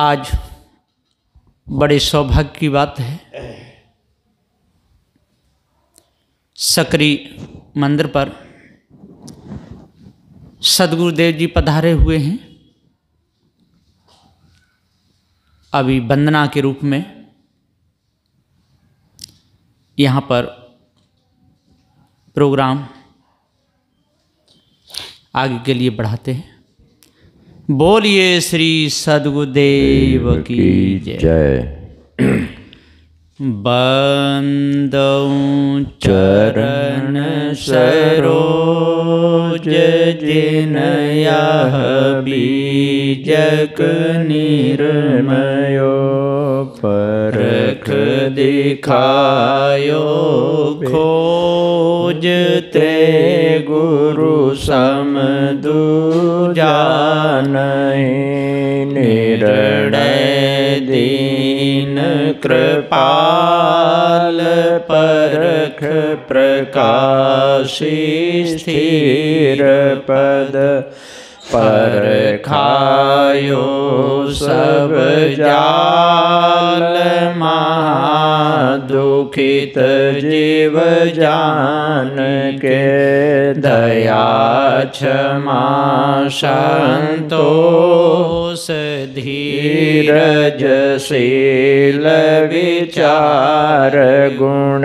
आज बड़े सौभाग्य की बात है सकरी मंदिर पर सदगुरुदेव जी पधारे हुए हैं अभी वंदना के रूप में यहाँ पर प्रोग्राम आगे के लिए बढ़ाते हैं बोलिए श्री सदगुदेव की जय बंद चरण सरोज जिनयाः बीजक निर्मयो परख दिखायो खो पूजते गुरु सम दूजान निर्णय दीन कृपाल परख प्रकाशी स्थिर पद पर खायो सब जाल दुखित जीव जान के दया क्षमा संतोष धीरज शील विचार गुण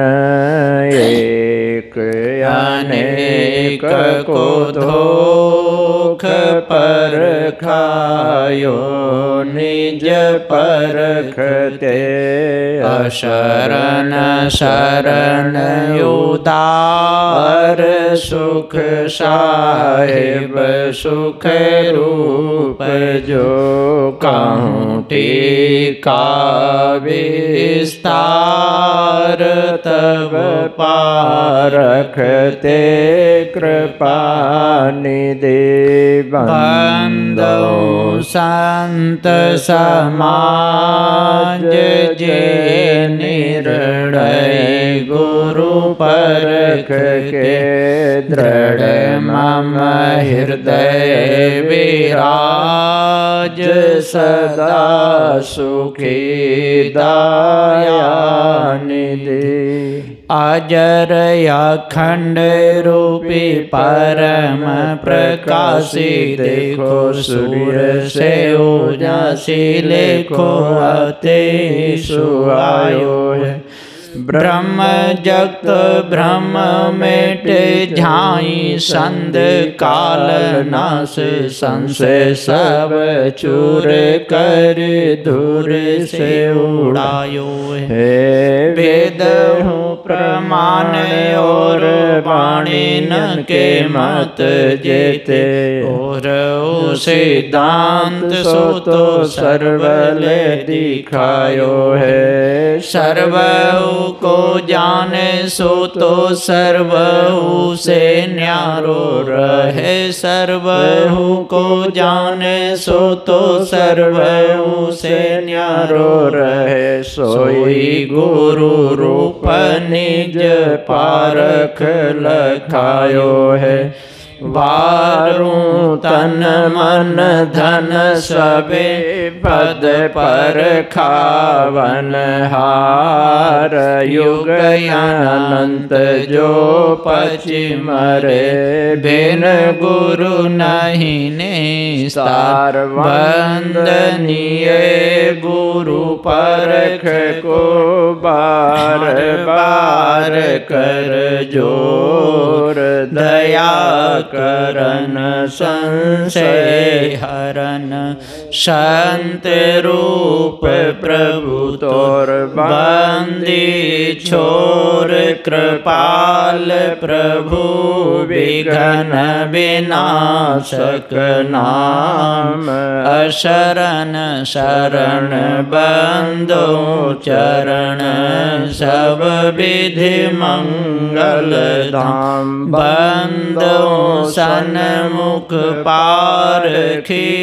एक अनेक को धो मुख पर खायो निज परखते अशरण शरण उदार सुख साहेब सुख रूप जो काउटी का विस्तार तब पारखते कृपानिदेवं बन्दौ सन्तसमाज जे निर्णय गुरुपरख के दृढ मम हृदय विराज सदा सुखी दयानिधि आजर अखंड रूपी परम प्रकाशी देखो सूर से ऊजासी लेखो अति सुयो ब्रह्म जगत ब्रह्म मेट झाई संध काल नाश संसे सब चूर कर दूर से उड़ायो है वेद हूँ प्रमाण और न के मत जेते और सिद्धांत सो तो सर्वले दिखायो है सर्व को जाने सो तो सर्व से न्यारो रहे सर्व को जाने सो तो सर्व से न्यारो रहे सोई गुरु रूपन निज पारख लखायो है वारूं तन मन धन सबे पद पर खावन हार युग अनंत जो पचि मरे बिन गुरु नहीं ने सार वंदनीय गुरु परख को बार बार कर जोर दया करण संशय हरण शांत रूप प्रभु तोर बंदी छोर कृपाल प्रभु विघन विनाशक नाम अशरण शरण बंदो चरण सब विधि मंगल धाम बंदो सन मुख पार की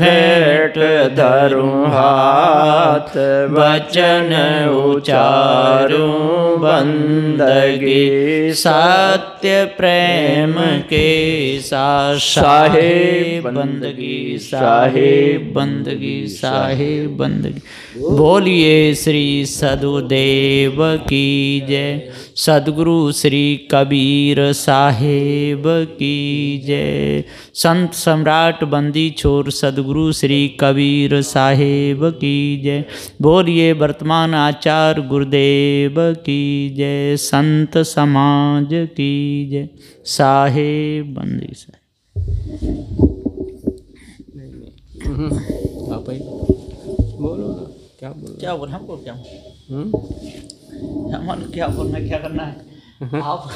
भेंट धरु हाथ वचन उचारू बंदगी सत्य प्रेम के साहे बंदगी साहे बंदगी साहे बंदगी बोलिए श्री सदुदेव की जय सदगुरु श्री कबीर साहेब की जय संत सम्राट बंदी छोर सदगुरु श्री कबीर साहेब की जय बोलिए वर्तमान आचार्य गुरुदेव की जय संत समाज की जय साहेब बंदी साहेब हम्म। आप बोलो ना क्या बोलो क्या बोल हमको क्या अमन क्या बोलना क्या करना है हम्म। आप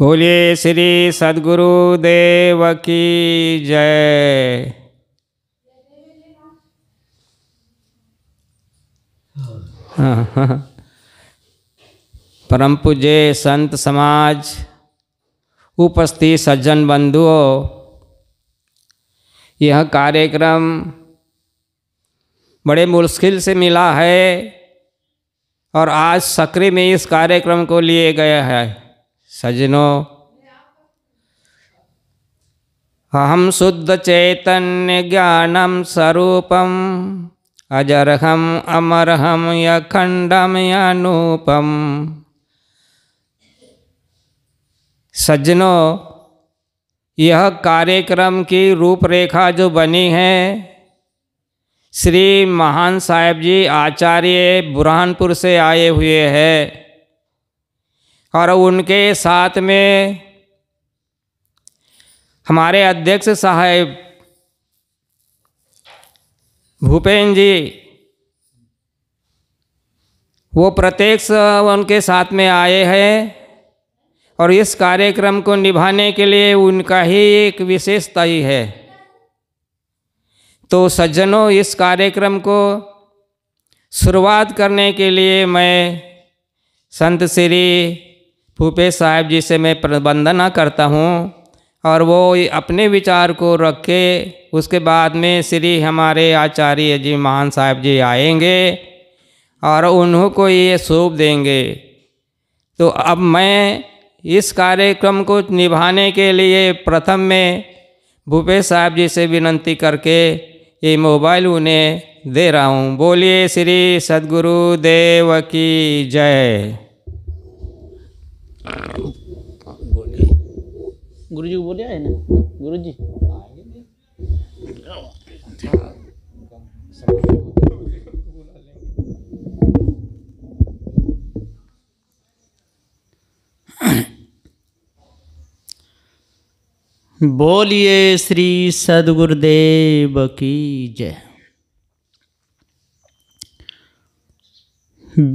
बोलिए श्री सदगुरु की जय हाँ हाँ, हाँ। परम पूज्य संत समाज उपस्थित सज्जन बंधुओं यह कार्यक्रम बड़े मुश्किल से मिला है और आज सक्रिय में इस कार्यक्रम को लिए गया है सज्जनों अहम शुद्ध चैतन्य ज्ञानम स्वरूपम अजरहम अमरहम यखंडम अनूपम सज्जनों यह कार्यक्रम की रूपरेखा जो बनी है श्री महान साहेब जी आचार्य बुरहानपुर से आए हुए हैं और उनके साथ में हमारे अध्यक्ष साहेब भूपेन जी वो प्रत्यक्ष उनके साथ में आए हैं और इस कार्यक्रम को निभाने के लिए उनका ही एक विशेषता ही है तो सज्जनों इस कार्यक्रम को शुरुआत करने के लिए मैं संत श्री भूपेश साहब जी से मैं प्रबंधना करता हूँ और वो अपने विचार को रख के उसके बाद में श्री हमारे आचार्य जी महान साहब जी आएंगे और उन्हों को ये सौंप देंगे तो अब मैं इस कार्यक्रम को निभाने के लिए प्रथम में भूपेश साहब जी से विनंती करके ये मोबाइल उन्हें दे रहा हूँ बोलिए श्री सदगुरु देव की जय गुरु जी बोले है ना गुरु जी हाँ। बोलिए श्री सदगुरुदेव की जय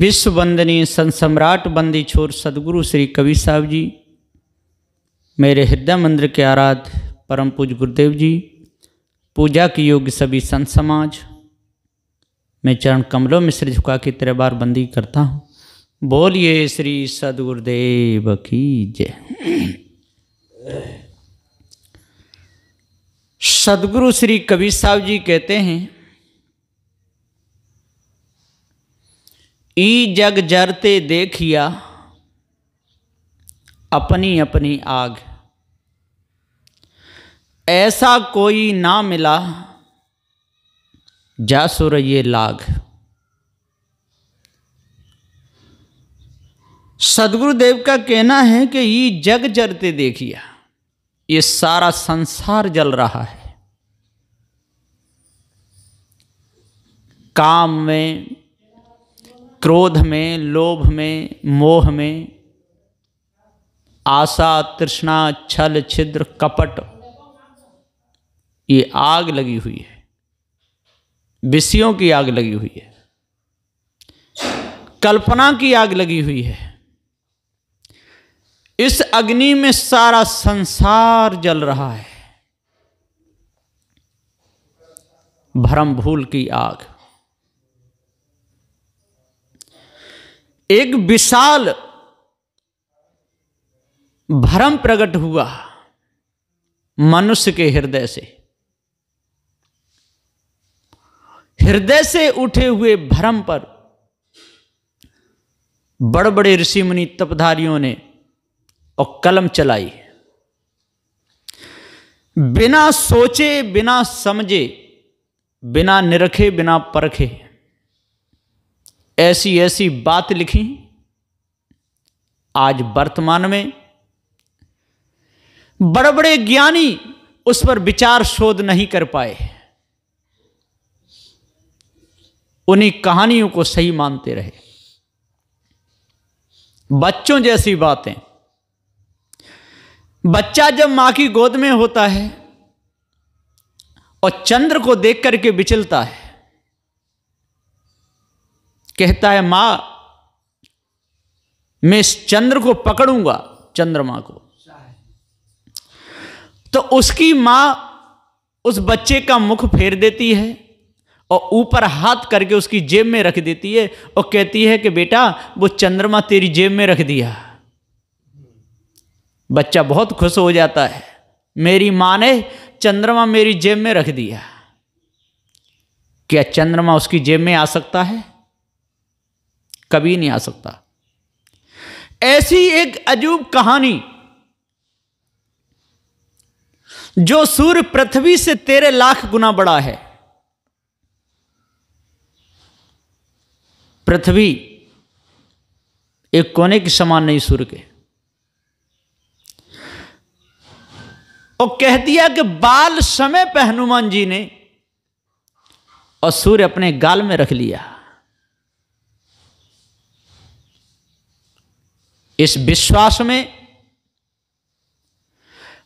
विश्व वंदनीय संत सम्राट बंदी छोर सदगुरु श्री कवि साहब जी मेरे हृदय मंदिर के आराध परम पूज गुरुदेव जी पूजा की योग्य सभी संत समाज मैं चरण कमलों में सिर झुका के तरह बार बंदी करता हूँ बोलिए श्री सदगुरुदेव की जय सदगुरु श्री कबीर साहब जी कहते हैं ई जग जरते देखिया अपनी अपनी आग ऐसा कोई ना मिला जासुर ये लाग सदगुरुदेव का कहना है कि ये जग जरते देखिया ये सारा संसार जल रहा है काम में क्रोध में लोभ में मोह में आशा तृष्णा छल छिद्र कपट ये आग लगी हुई है विषयों की आग लगी हुई है कल्पना की आग लगी हुई है इस अग्नि में सारा संसार जल रहा है भरम भूल की आग एक विशाल भरम प्रकट हुआ मनुष्य के हृदय से हृदय से उठे हुए भ्रम पर बड़ बड़े ऋषि मुनि तपधारियों ने और कलम चलाई बिना सोचे बिना समझे बिना निरखे बिना परखे ऐसी ऐसी बात लिखी आज वर्तमान में बड़े बड़े ज्ञानी उस पर विचार शोध नहीं कर पाए उन्हीं कहानियों को सही मानते रहे बच्चों जैसी बातें बच्चा जब माँ की गोद में होता है और चंद्र को देख करके बिचलता है कहता है मां मैं इस चंद्र को पकड़ूंगा चंद्रमा को तो उसकी मां उस बच्चे का मुख फेर देती है और ऊपर हाथ करके उसकी जेब में रख देती है और कहती है कि बेटा वो चंद्रमा तेरी जेब में रख दिया बच्चा बहुत खुश हो जाता है मेरी माँ ने चंद्रमा मेरी जेब में रख दिया क्या चंद्रमा उसकी जेब में आ सकता है कभी नहीं आ सकता ऐसी एक अजूब कहानी जो सूर्य पृथ्वी से तेरह लाख गुना बड़ा है पृथ्वी एक कोने के समान नहीं सूर्य के और कह दिया कि बाल समय पर हनुमान जी ने और सूर्य अपने गाल में रख लिया इस विश्वास में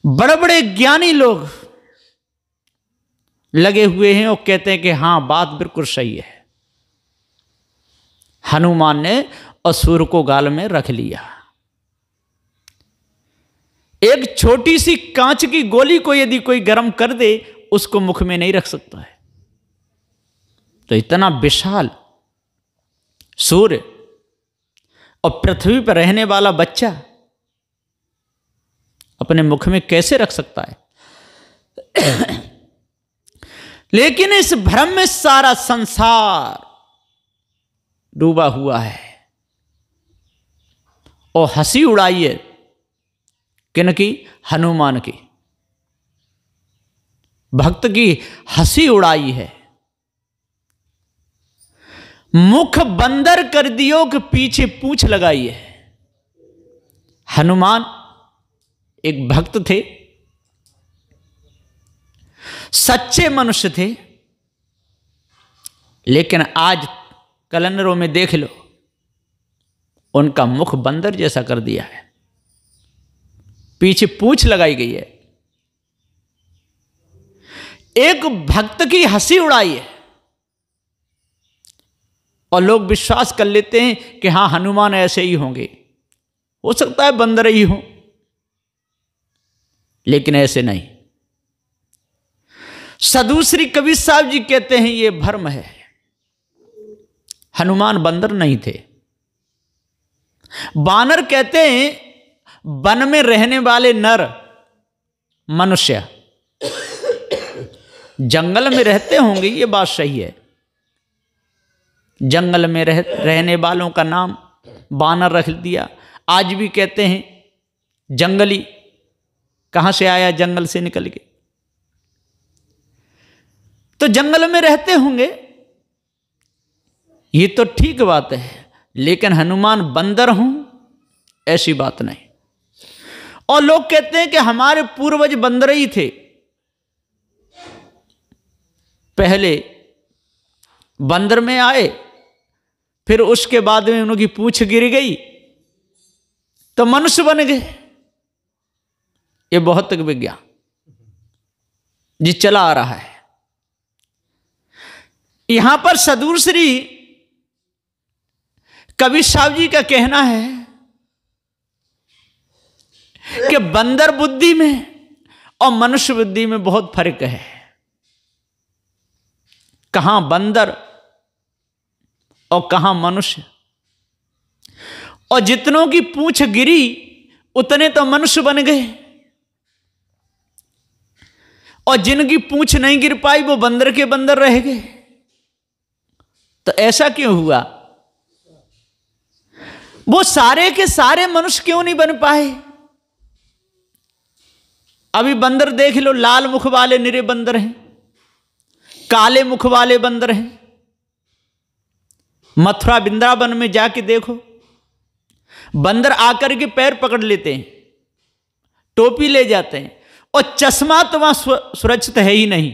बड़े बड़े ज्ञानी लोग लगे हुए हैं और कहते हैं कि हां बात बिल्कुल सही है हनुमान ने असुर को गाल में रख लिया एक छोटी सी कांच की गोली को यदि कोई गर्म कर दे उसको मुख में नहीं रख सकता है तो इतना विशाल सूर्य और पृथ्वी पर रहने वाला बच्चा अपने मुख में कैसे रख सकता है लेकिन इस भ्रम में सारा संसार डूबा हुआ है और हंसी उड़ाइए किन की हनुमान की भक्त की हंसी उड़ाई है मुख बंदर कर दियो के पीछे पूछ लगाई है हनुमान एक भक्त थे सच्चे मनुष्य थे लेकिन आज कैलेंडरों में देख लो उनका मुख बंदर जैसा कर दिया है पीछे पूछ लगाई गई है एक भक्त की हंसी उड़ाई है और लोग विश्वास कर लेते हैं कि हां हनुमान ऐसे ही होंगे हो सकता है बंदर ही हो लेकिन ऐसे नहीं सदू श्री कबीर साहब जी कहते हैं यह भ्रम है हनुमान बंदर नहीं थे बानर कहते हैं वन में रहने वाले नर मनुष्य जंगल में रहते होंगे ये बात सही है जंगल में रह रहने वालों का नाम बानर रख दिया आज भी कहते हैं जंगली कहां से आया जंगल से निकल के तो जंगल में रहते होंगे ये तो ठीक बात है लेकिन हनुमान बंदर हूं ऐसी बात नहीं और लोग कहते हैं कि हमारे पूर्वज बंदर ही थे पहले बंदर में आए फिर उसके बाद में उनकी पूछ गिर गई तो मनुष्य बन गए ये तक विज्ञान जी चला आ रहा है यहां पर सदूर श्री कबीर साहब जी का कहना है कि बंदर बुद्धि में और मनुष्य बुद्धि में बहुत फर्क है कहां बंदर और कहां मनुष्य और जितनों की पूछ गिरी उतने तो मनुष्य बन गए और जिनकी पूछ नहीं गिर पाई वो बंदर के बंदर रह गए तो ऐसा क्यों हुआ वो सारे के सारे मनुष्य क्यों नहीं बन पाए अभी बंदर देख लो लाल मुख वाले निरे बंदर हैं काले मुख वाले बंदर हैं मथुरा वृंदावन में जाके देखो बंदर आकर के पैर पकड़ लेते हैं टोपी ले जाते हैं और चश्मा तो वहां सुरक्षित है ही नहीं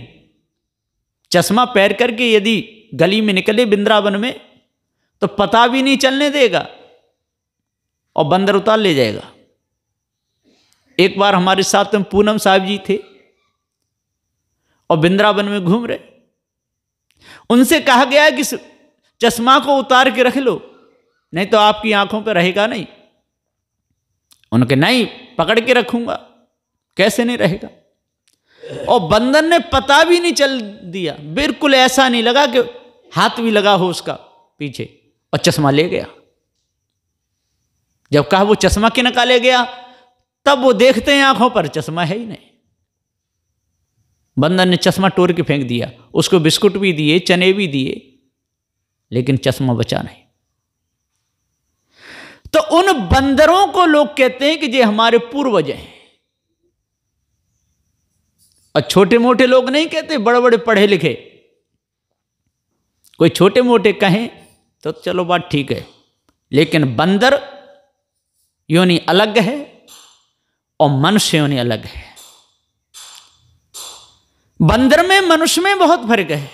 चश्मा पैर करके यदि गली में निकले वृंदावन में तो पता भी नहीं चलने देगा और बंदर उतार ले जाएगा एक बार हमारे साथ में पूनम साहब जी थे और वृंदावन में घूम रहे उनसे कहा गया कि चश्मा को उतार के रख लो नहीं तो आपकी आंखों पर रहेगा नहीं उनके नहीं पकड़ के रखूंगा कैसे नहीं रहेगा और बंधन ने पता भी नहीं चल दिया बिल्कुल ऐसा नहीं लगा कि हाथ भी लगा हो उसका पीछे और चश्मा ले गया जब कहा वो चश्मा के निकाले गया तब वो देखते हैं आंखों पर चश्मा है ही नहीं बंदर ने चश्मा टोर के फेंक दिया उसको बिस्कुट भी दिए चने भी दिए लेकिन चश्मा बचा नहीं तो उन बंदरों को लोग कहते हैं कि ये हमारे पूर्वज हैं और छोटे मोटे लोग नहीं कहते बड़े बड़े पढ़े लिखे कोई छोटे मोटे कहें तो चलो बात ठीक है लेकिन बंदर योनि अलग है और मनुष्य उन्हें अलग है बंदर में मनुष्य में बहुत फर्क है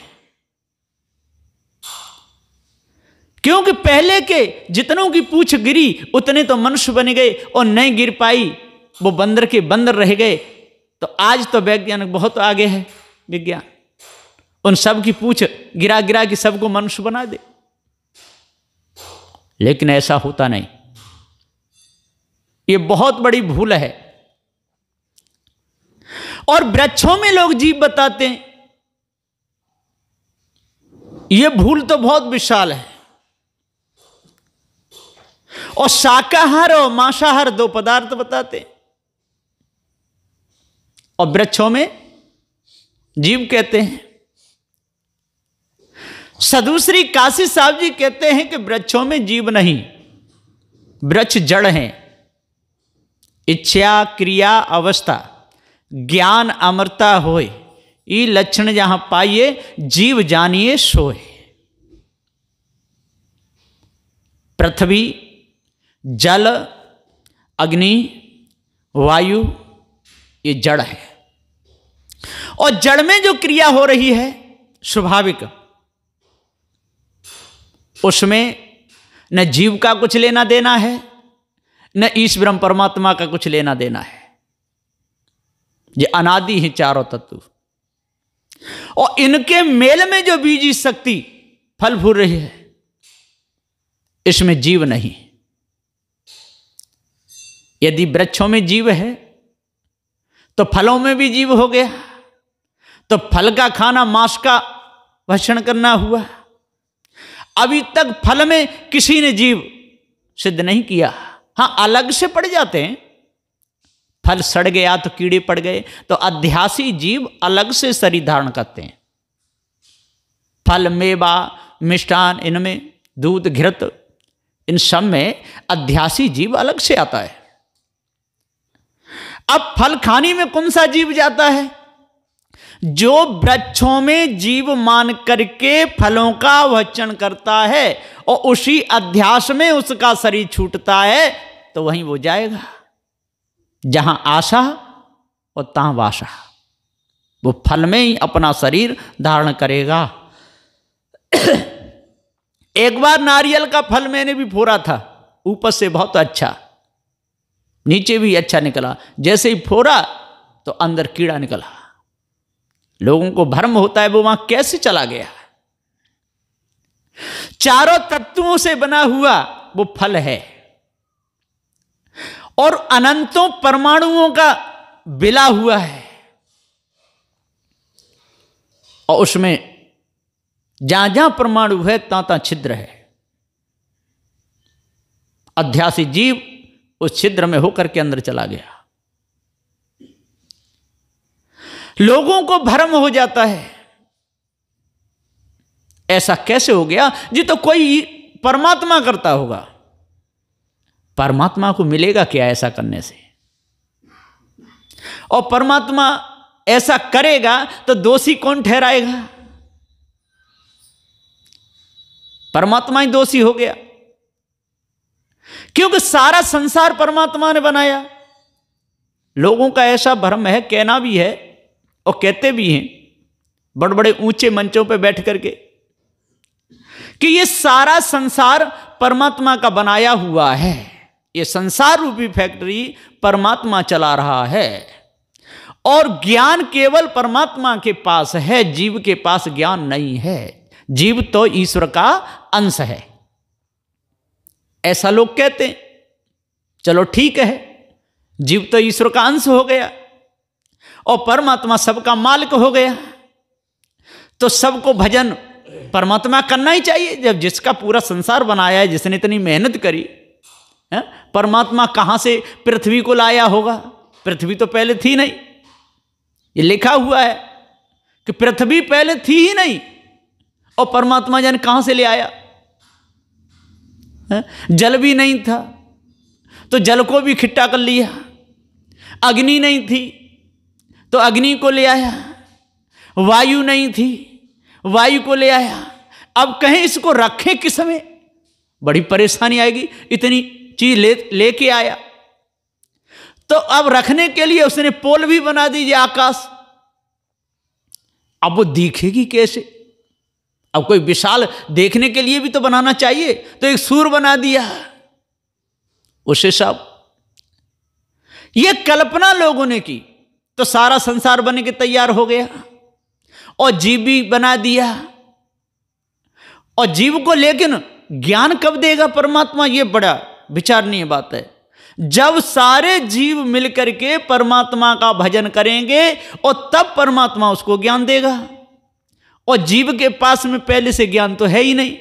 क्योंकि पहले के जितनों की पूछ गिरी उतने तो मनुष्य बन गए और नहीं गिर पाई वो बंदर के बंदर रह गए तो आज तो वैज्ञानिक बहुत आगे है विज्ञान उन सब की पूछ गिरा गिरा कि सबको मनुष्य बना दे लेकिन ऐसा होता नहीं ये बहुत बड़ी भूल है और वृक्षों में लोग जीव बताते हैं यह भूल तो बहुत विशाल है और शाकाहार और मांसाहार दो पदार्थ बताते और वृक्षों में जीव कहते हैं सदूसरी काशी साहब जी कहते हैं कि वृक्षों में जीव नहीं वृक्ष जड़ हैं इच्छा क्रिया अवस्था ज्ञान अमरता होए लक्षण जहाँ पाइए जीव जानिए सोए पृथ्वी जल अग्नि वायु ये जड़ है और जड़ में जो क्रिया हो रही है स्वाभाविक उसमें न जीव का कुछ लेना देना है न ईश्वरम परमात्मा का कुछ लेना देना है ये अनादि है चारों तत्व और इनके मेल में जो बीजी शक्ति फल फूल रही है इसमें जीव नहीं यदि वृक्षों में जीव है तो फलों में भी जीव हो गया तो फल का खाना मांस का भक्षण करना हुआ अभी तक फल में किसी ने जीव सिद्ध नहीं किया हाँ अलग से पड़ जाते हैं फल सड़ गया तो कीड़े पड़ गए तो अध्यासी जीव अलग से शरीर धारण करते हैं फल मेवा मिष्ठान इनमें दूध घृत इन सब में अध्यासी जीव अलग से आता है अब फल खाने में कौन सा जीव जाता है जो वृक्षों में जीव मान करके फलों का वचन करता है और उसी अध्यास में उसका शरीर छूटता है तो वहीं वो जाएगा जहां आशा और तहां वाशा वो फल में ही अपना शरीर धारण करेगा एक बार नारियल का फल मैंने भी फोरा था ऊपर से बहुत अच्छा नीचे भी अच्छा निकला जैसे ही फोरा तो अंदर कीड़ा निकला लोगों को भ्रम होता है वो वहां कैसे चला गया चारों तत्वों से बना हुआ वो फल है और अनंतों परमाणुओं का बिला हुआ है और उसमें जहां जहां परमाणु है ता ता छिद्र है अध्यासी जीव उस छिद्र में होकर के अंदर चला गया लोगों को भ्रम हो जाता है ऐसा कैसे हो गया जी तो कोई परमात्मा करता होगा परमात्मा को मिलेगा क्या ऐसा करने से और परमात्मा ऐसा करेगा तो दोषी कौन ठहराएगा परमात्मा ही दोषी हो गया क्योंकि सारा संसार परमात्मा ने बनाया लोगों का ऐसा भ्रम है कहना भी है और कहते भी हैं बड़े बड़े ऊंचे मंचों पर बैठ करके कि ये सारा संसार परमात्मा का बनाया हुआ है ये संसार रूपी फैक्ट्री परमात्मा चला रहा है और ज्ञान केवल परमात्मा के पास है जीव के पास ज्ञान नहीं है जीव तो ईश्वर का अंश है ऐसा लोग कहते हैं चलो ठीक है जीव तो ईश्वर का अंश हो गया और परमात्मा सबका मालिक हो गया तो सबको भजन परमात्मा करना ही चाहिए जब जिसका पूरा संसार बनाया है जिसने इतनी मेहनत करी है परमात्मा कहां से पृथ्वी को लाया होगा पृथ्वी तो पहले थी नहीं ये लिखा हुआ है कि पृथ्वी पहले थी ही नहीं और परमात्मा जन कहां से ले आया है? जल भी नहीं था तो जल को भी खिट्टा कर लिया अग्नि नहीं थी तो अग्नि को ले आया वायु नहीं थी वायु को ले आया अब कहें इसको रखें किस समय बड़ी परेशानी आएगी इतनी चीज ले लेके आया तो अब रखने के लिए उसने पोल भी बना दीजिए आकाश अब वो दिखेगी कैसे अब कोई विशाल देखने के लिए भी तो बनाना चाहिए तो एक सूर बना दिया उसे सब ये कल्पना लोगों ने की तो सारा संसार बने के तैयार हो गया और जीव भी बना दिया और जीव को लेकिन ज्ञान कब देगा परमात्मा ये बड़ा विचारणीय बात है जब सारे जीव मिलकर के परमात्मा का भजन करेंगे और तब परमात्मा उसको ज्ञान देगा और जीव के पास में पहले से ज्ञान तो है ही नहीं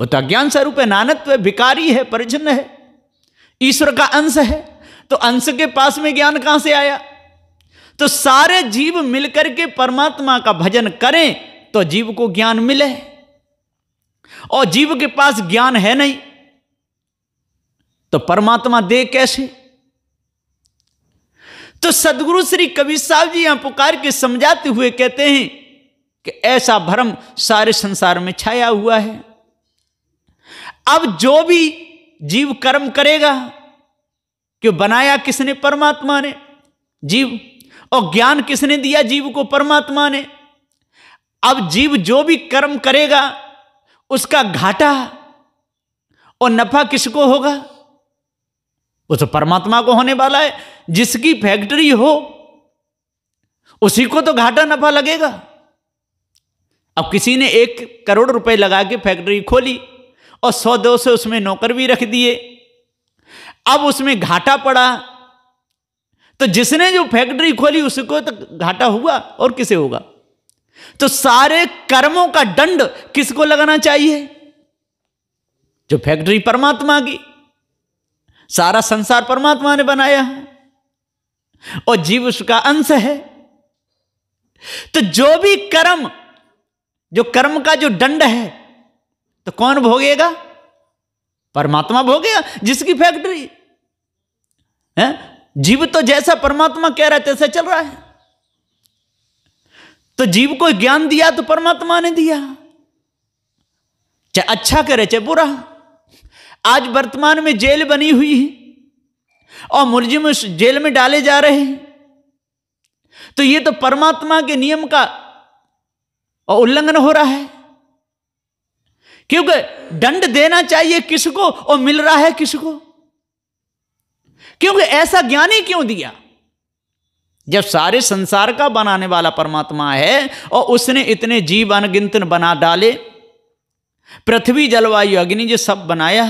वो तो अज्ञान स्वरूप है नानत्व है भिकारी है परिजन है ईश्वर का अंश है तो अंश के पास में ज्ञान कहां से आया तो सारे जीव मिलकर के परमात्मा का भजन करें तो जीव को ज्ञान मिले और जीव के पास ज्ञान है नहीं तो परमात्मा दे कैसे तो सदगुरु श्री कबीर साहब जी यहां पुकार के समझाते हुए कहते हैं कि ऐसा भ्रम सारे संसार में छाया हुआ है अब जो भी जीव कर्म करेगा कि बनाया किसने परमात्मा ने जीव और ज्ञान किसने दिया जीव को परमात्मा ने अब जीव जो भी कर्म करेगा उसका घाटा और नफा किसको होगा उस तो परमात्मा को होने वाला है जिसकी फैक्ट्री हो उसी को तो घाटा नफा लगेगा अब किसी ने एक करोड़ रुपए लगा के फैक्ट्री खोली और सौ दो सौ उसमें नौकर भी रख दिए अब उसमें घाटा पड़ा तो जिसने जो फैक्ट्री खोली उसको तो घाटा हुआ और किसे होगा तो सारे कर्मों का दंड किसको लगाना चाहिए जो फैक्ट्री परमात्मा की सारा संसार परमात्मा ने बनाया है और जीव उसका अंश है तो जो भी कर्म जो कर्म का जो दंड है तो कौन भोगेगा परमात्मा भोगेगा जिसकी फैक्ट्री है जीव तो जैसा परमात्मा कह रहा है तैसा चल रहा है तो जीव को ज्ञान दिया तो परमात्मा ने दिया चाहे अच्छा करे चाहे बुरा आज वर्तमान में जेल बनी हुई है और मुलजिम उस जेल में डाले जा रहे हैं तो ये तो परमात्मा के नियम का उल्लंघन हो रहा है क्योंकि दंड देना चाहिए किसको और मिल रहा है किसको क्योंकि ऐसा ज्ञान ही क्यों दिया जब सारे संसार का बनाने वाला परमात्मा है और उसने इतने जीव अनगिनत बना डाले पृथ्वी जलवायु अग्नि जो सब बनाया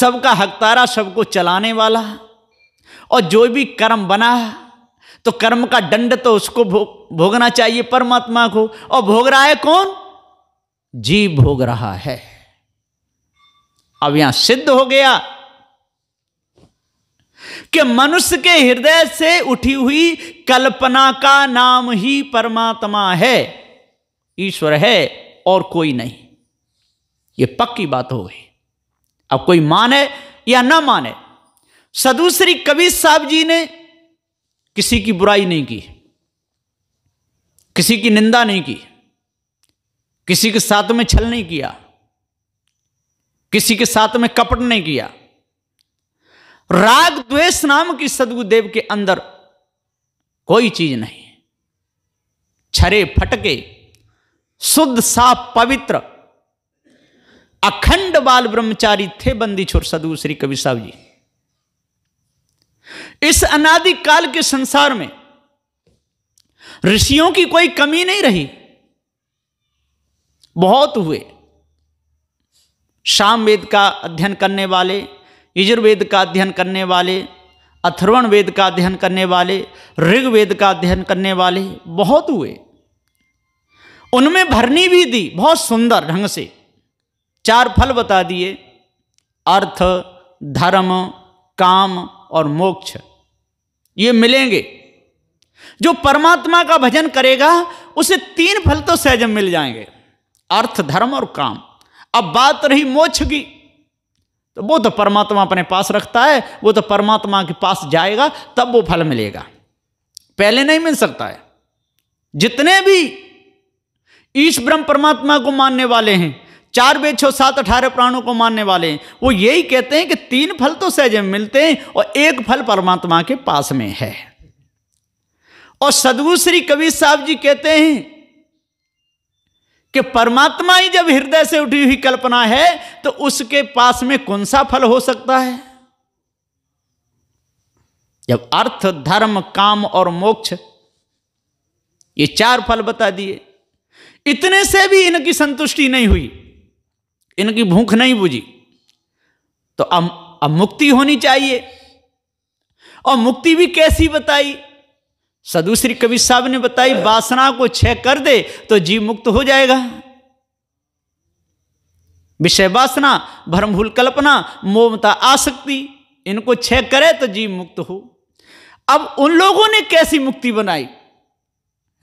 सबका हकतारा सबको चलाने वाला और जो भी कर्म बना तो कर्म का दंड तो उसको भोग भोगना चाहिए परमात्मा को और भोग रहा है कौन जीव भोग रहा है अब यहां सिद्ध हो गया कि मनुष्य के हृदय से उठी हुई कल्पना का नाम ही परमात्मा है ईश्वर है और कोई नहीं ये पक्की बात हो गई अब कोई माने या ना माने सदूसरी कबीर साहब जी ने किसी की बुराई नहीं की किसी की निंदा नहीं की किसी के साथ में छल नहीं किया किसी के साथ में कपट नहीं किया राग द्वेष नाम की सदगुरुदेव के अंदर कोई चीज नहीं छरे फटके शुद्ध साफ पवित्र अखंड बाल ब्रह्मचारी थे बंदी छोर सदु श्री कवि साहब जी इस अनादि काल के संसार में ऋषियों की कोई कमी नहीं रही बहुत हुए शाम वेद का अध्ययन करने वाले यजुर्वेद का अध्ययन करने वाले अथर्वण वेद का अध्ययन करने वाले ऋग्वेद का अध्ययन करने वाले बहुत हुए उनमें भरनी भी दी बहुत सुंदर ढंग से चार फल बता दिए अर्थ धर्म काम और मोक्ष ये मिलेंगे जो परमात्मा का भजन करेगा उसे तीन फल तो सहजम मिल जाएंगे अर्थ धर्म और काम अब बात रही मोक्ष की तो वो तो परमात्मा अपने पास रखता है वो तो परमात्मा के पास जाएगा तब वो फल मिलेगा पहले नहीं मिल सकता है जितने भी ईश ब्रह्म परमात्मा को मानने वाले हैं चार बे छो सात अठारह प्राणों को मानने वाले वो यही कहते हैं कि तीन फल तो सहज में मिलते हैं और एक फल परमात्मा के पास में है और सदगु श्री कबीर साहब जी कहते हैं कि परमात्मा ही जब हृदय से उठी हुई कल्पना है तो उसके पास में कौन सा फल हो सकता है जब अर्थ धर्म काम और मोक्ष ये चार फल बता दिए इतने से भी इनकी संतुष्टि नहीं हुई इनकी भूख नहीं बुझी तो अब अब मुक्ति होनी चाहिए और मुक्ति भी कैसी बताई सदूसरी कवि साहब ने बताई वासना को छह कर दे तो जीव मुक्त हो जाएगा विषय वासना भ्रमभूल भूल कल्पना मोमता तो आसक्ति इनको छह करे तो जीव मुक्त हो अब उन लोगों ने कैसी मुक्ति बनाई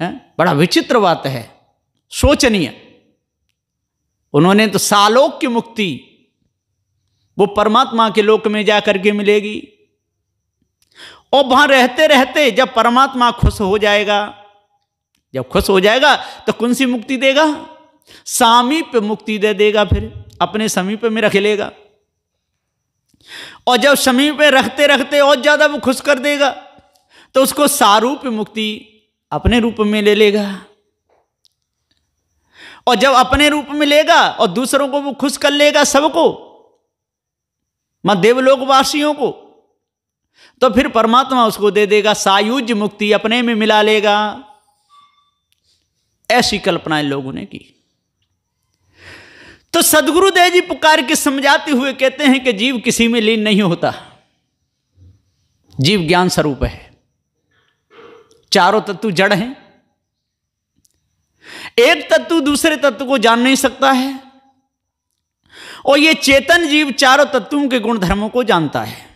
है बड़ा विचित्र बात है सोचनीय उन्होंने तो सालोक की मुक्ति वो परमात्मा के लोक में जाकर के मिलेगी और वहां रहते रहते जब परमात्मा खुश हो जाएगा जब खुश हो जाएगा तो कौन सी मुक्ति देगा सामीप मुक्ति दे देगा फिर अपने समीप में रख लेगा और जब समीप में रखते रखते और ज्यादा वो खुश कर देगा तो उसको सारूप मुक्ति अपने रूप में ले लेगा और जब अपने रूप में लेगा और दूसरों को वो खुश कर लेगा सबको मां देवलोकवासियों को तो फिर परमात्मा उसको दे देगा सायुज मुक्ति अपने में मिला लेगा ऐसी कल्पनाएं लोगों ने की तो सदगुरुदेव जी पुकार के समझाते हुए कहते हैं कि जीव किसी में लीन नहीं होता जीव ज्ञान स्वरूप है चारों तत्व जड़ हैं एक तत्व दूसरे तत्व को जान नहीं सकता है और ये चेतन जीव चारों तत्वों के गुण धर्मों को जानता है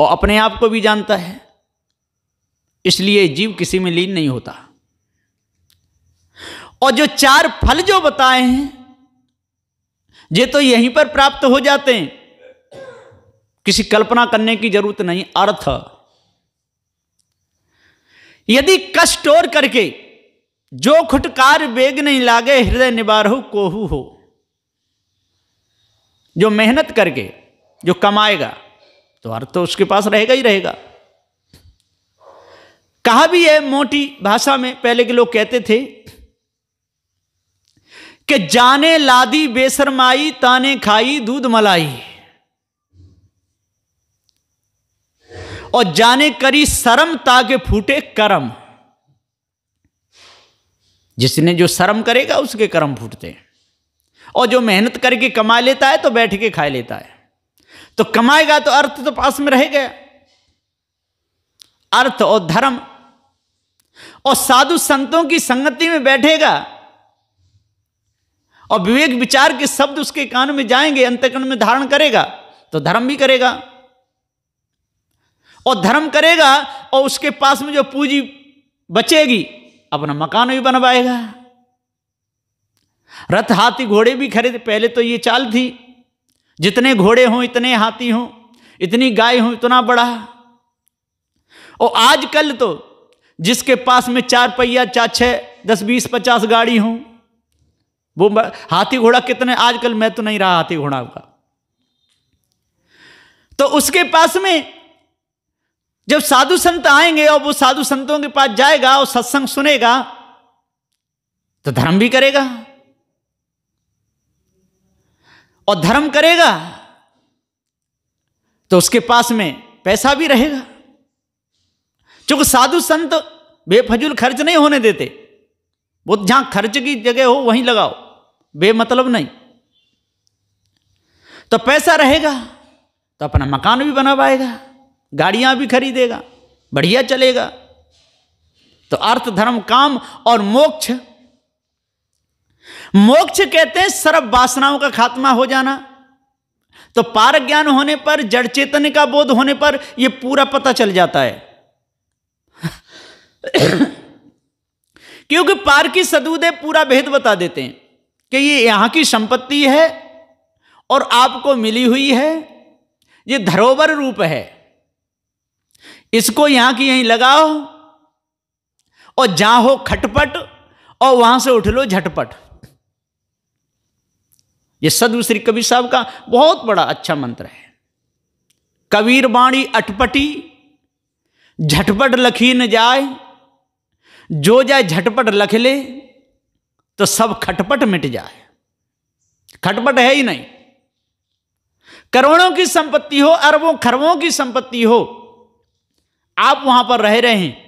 और अपने आप को भी जानता है इसलिए जीव किसी में लीन नहीं होता और जो चार फल जो बताए हैं ये तो यहीं पर प्राप्त हो जाते हैं किसी कल्पना करने की जरूरत नहीं अर्थ यदि कष्ट और करके जो खुटकार बेग नहीं लागे हृदय हो कोहू हो जो मेहनत करके जो कमाएगा तो अर्थ तो उसके पास रहेगा ही रहेगा कहा भी है मोटी भाषा में पहले के लोग कहते थे कि जाने लादी बेसरमाई ताने खाई दूध मलाई और जाने करी शर्म ताके फूटे करम जिसने जो शर्म करेगा उसके कर्म फूटते हैं और जो मेहनत करके कमा लेता है तो बैठ के खा लेता है तो कमाएगा तो अर्थ तो पास में रह गया अर्थ और धर्म और साधु संतों की संगति में बैठेगा और विवेक विचार के शब्द उसके कान में जाएंगे अंतकरण में धारण करेगा तो धर्म भी करेगा और धर्म करेगा और उसके पास में जो पूंजी बचेगी अपना मकान भी बनवाएगा रथ हाथी घोड़े भी खरीद पहले तो ये चाल थी जितने घोड़े हों इतने हाथी हों इतनी गाय हों इतना बड़ा और आजकल तो जिसके पास में चार पहिया चार छः दस बीस पचास गाड़ी हों वो हाथी घोड़ा कितने आजकल मैं तो नहीं रहा हाथी घोड़ा का तो उसके पास में जब साधु संत आएंगे और वो साधु संतों के पास जाएगा और सत्संग सुनेगा तो धर्म भी करेगा और धर्म करेगा तो उसके पास में पैसा भी रहेगा क्योंकि साधु संत बेफजूल खर्च नहीं होने देते वो जहां खर्च की जगह हो वहीं लगाओ बेमतलब नहीं तो पैसा रहेगा तो अपना मकान भी बना पाएगा गाड़ियां भी खरीदेगा बढ़िया चलेगा तो अर्थ धर्म काम और मोक्ष मोक्ष कहते हैं सर्व वासनाओं का खात्मा हो जाना तो पार ज्ञान होने पर जड़ चेतन का बोध होने पर यह पूरा पता चल जाता है क्योंकि पार की सदूदे पूरा भेद बता देते हैं कि ये यहां की संपत्ति है और आपको मिली हुई है ये धरोवर रूप है इसको यहां की यहीं लगाओ और जहां हो खटपट और वहां से उठ लो झटपट ये सदगु श्री कबीर साहब का बहुत बड़ा अच्छा मंत्र है कबीर बाणी अटपटी झटपट लखी न जाए जो जाए झटपट लख ले तो सब खटपट मिट जाए खटपट है ही नहीं करोड़ों की संपत्ति हो अरबों खरबों की संपत्ति हो आप वहां पर रह रहे हैं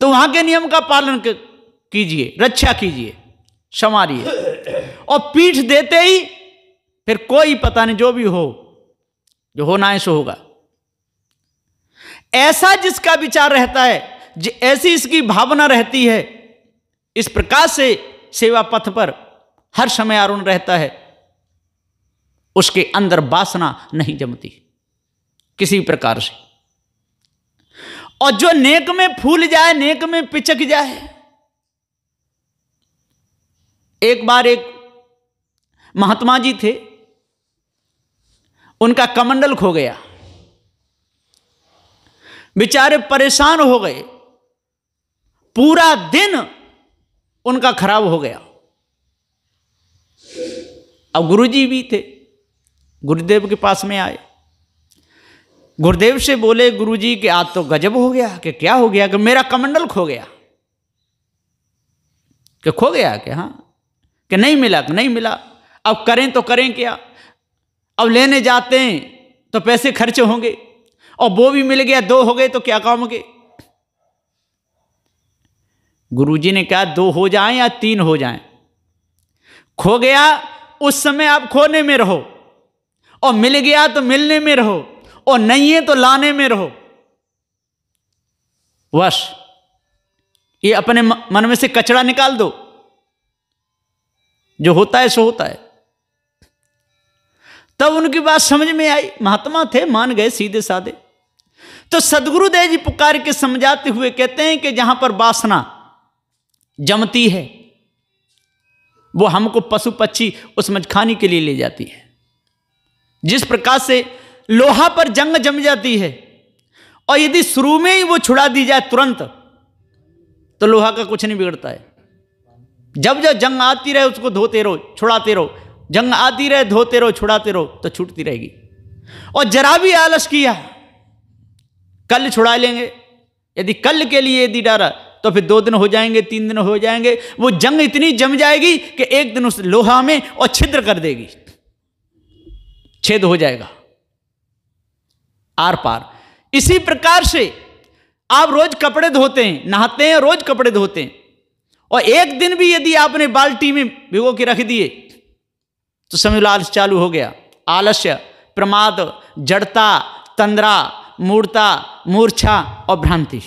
तो वहां के नियम का पालन कीजिए रक्षा कीजिए संवारिए और पीठ देते ही फिर कोई पता नहीं जो भी हो जो होना है सो होगा ऐसा जिसका विचार रहता है ऐसी इसकी भावना रहती है इस प्रकार से सेवा पथ पर हर समय अरुण रहता है उसके अंदर वासना नहीं जमती किसी प्रकार से और जो नेक में फूल जाए नेक में पिचक जाए एक बार एक महात्मा जी थे उनका कमंडल खो गया बेचारे परेशान हो गए पूरा दिन उनका खराब हो गया अब गुरुजी भी थे गुरुदेव के पास में आए गुरुदेव से बोले गुरुजी कि आज तो गजब हो गया कि क्या हो गया कि मेरा कमंडल खो गया कि खो गया कि हाँ कि नहीं मिला कि नहीं मिला अब करें तो करें क्या अब लेने जाते हैं तो पैसे खर्च होंगे और वो भी मिल गया दो हो गए तो क्या काम के गए गुरुजी ने कहा दो हो जाएं या तीन हो जाएं खो गया उस समय आप खोने में रहो और मिल गया तो मिलने में रहो और नहीं है तो लाने में रहो वश ये अपने मन में से कचरा निकाल दो जो होता है सो होता है तब उनकी बात समझ में आई महात्मा थे मान गए सीधे साधे तो सदगुरुदेव जी पुकार के समझाते हुए कहते हैं कि जहां पर वासना जमती है वो हमको पशु पक्षी उस मजखानी के लिए ले जाती है जिस प्रकार से लोहा पर जंग जम जाती है और यदि शुरू में ही वो छुड़ा दी जाए तुरंत तो लोहा का कुछ नहीं बिगड़ता है जब जब जंग आती रहे उसको धोते रहो छुड़ाते रहो जंग आती रहे धोते रहो छुड़ाते रहो तो छूटती रहेगी और जरा भी आलस किया कल छुड़ा लेंगे यदि कल के लिए यदि डारा तो फिर दो दिन हो जाएंगे तीन दिन हो जाएंगे वो जंग इतनी जम जाएगी कि एक दिन उस लोहा में और छिद्र कर देगी छेद हो जाएगा आर पार इसी प्रकार से आप रोज कपड़े धोते हैं नहाते हैं रोज कपड़े धोते हैं और एक दिन भी यदि आपने बाल्टी में भिगो के रख दिए तो समय लो चालू हो गया आलस्य प्रमाद जड़ता तंद्रा मूर्ता मूर्छा और भ्रांति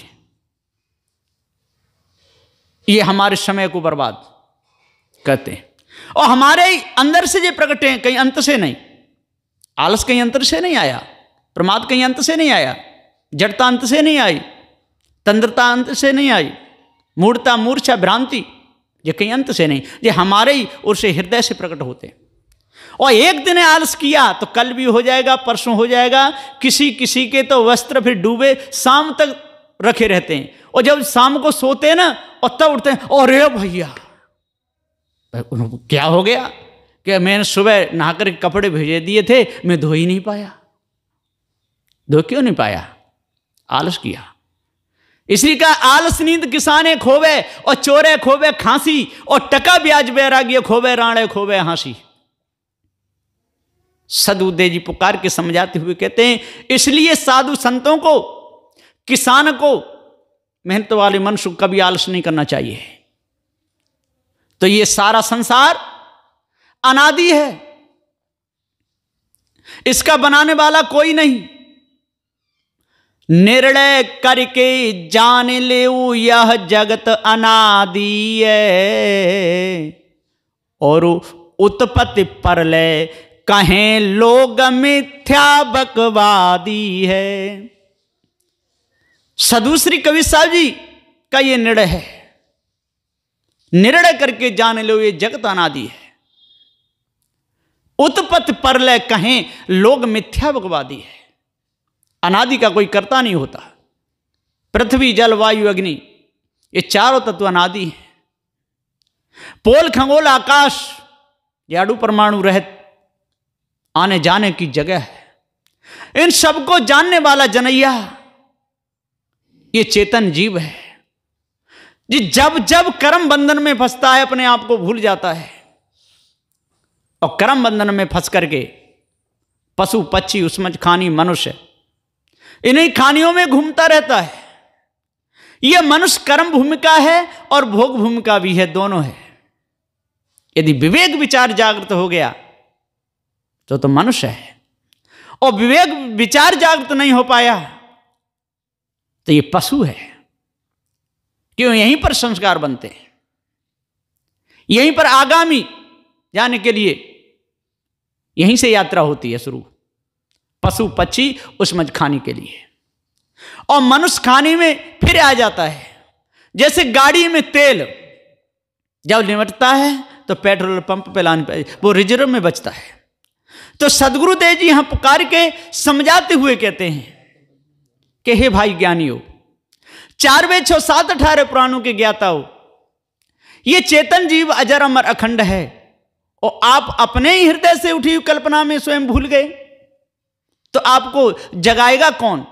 ये हमारे समय को बर्बाद करते हैं और हमारे अंदर से जो प्रकट हैं कहीं अंत से नहीं आलस कहीं अंतर से नहीं आया प्रमाद कहीं अंत से नहीं आया जड़ता अंत से नहीं आई तंद्रता अंत से नहीं आई मूर्ता मूर्छा भ्रांति ये कहीं अंत से नहीं ये हमारे ही और से हृदय से प्रकट होते हैं और एक दिन आलस किया तो कल भी हो जाएगा परसों हो जाएगा किसी किसी के तो वस्त्र फिर डूबे शाम तक रखे रहते हैं और जब शाम को सोते हैं ना और तब उठते हैं और भैया क्या हो गया क्या मैंने सुबह नहाकर कपड़े भेजे दिए थे मैं धो ही नहीं पाया दो क्यों नहीं पाया आलस किया इसी का आलस नींद किसाने खोवे और चोरे खोवे खांसी और टका ब्याज बैरागिए खोवे राणे खोवे हांसी सदुदे जी पुकार के समझाते हुए कहते हैं इसलिए साधु संतों को किसान को मेहनत वाले मनुष्य को कभी आलस नहीं करना चाहिए तो ये सारा संसार अनादि है इसका बनाने वाला कोई नहीं निर्णय करके जान ले यह जगत अनादि है और उत्पत्ति ले कहें लोग मिथ्या बकवादी है सदूसरी कवि साहब जी का ये निर्णय है निर्णय करके जान लो ये जगत अनादि है उत्पत्ति पर ले कहें लोग मिथ्या बकवादी है अनादि का कोई कर्ता नहीं होता पृथ्वी जल वायु अग्नि ये चारों तत्व अनादि हैं पोल खंगोल आकाश याडू परमाणु रहत आने जाने की जगह है इन सबको जानने वाला जनैया ये चेतन जीव है जी जब जब कर्म बंधन में फंसता है अपने आप को भूल जाता है और कर्म बंधन में फंस करके पशु पक्षी उसमच खानी मनुष्य इन्हीं खानियों में घूमता रहता है यह मनुष्य कर्म भूमिका है और भोग भूमिका भी है दोनों है यदि विवेक विचार जागृत हो गया तो तो मनुष्य है और विवेक विचार जागृत नहीं हो पाया तो ये पशु है क्यों यहीं पर संस्कार बनते हैं यहीं पर आगामी जाने के लिए यहीं से यात्रा होती है शुरू पशु पक्षी उस खाने के लिए और मनुष्य खाने में फिर आ जाता है जैसे गाड़ी में तेल जब निमटता है तो पेट्रोल पंप पे लाने पर वो रिजर्व में बचता है तो सदगुरुदेव जी यहां पुकार के समझाते हुए कहते हैं कि हे भाई ज्ञानियों वे छो सात अठारह पुराणों के ज्ञाता हो ये चेतन जीव अजर अमर अखंड है और आप अपने ही हृदय से उठी कल्पना में स्वयं भूल गए तो आपको जगाएगा कौन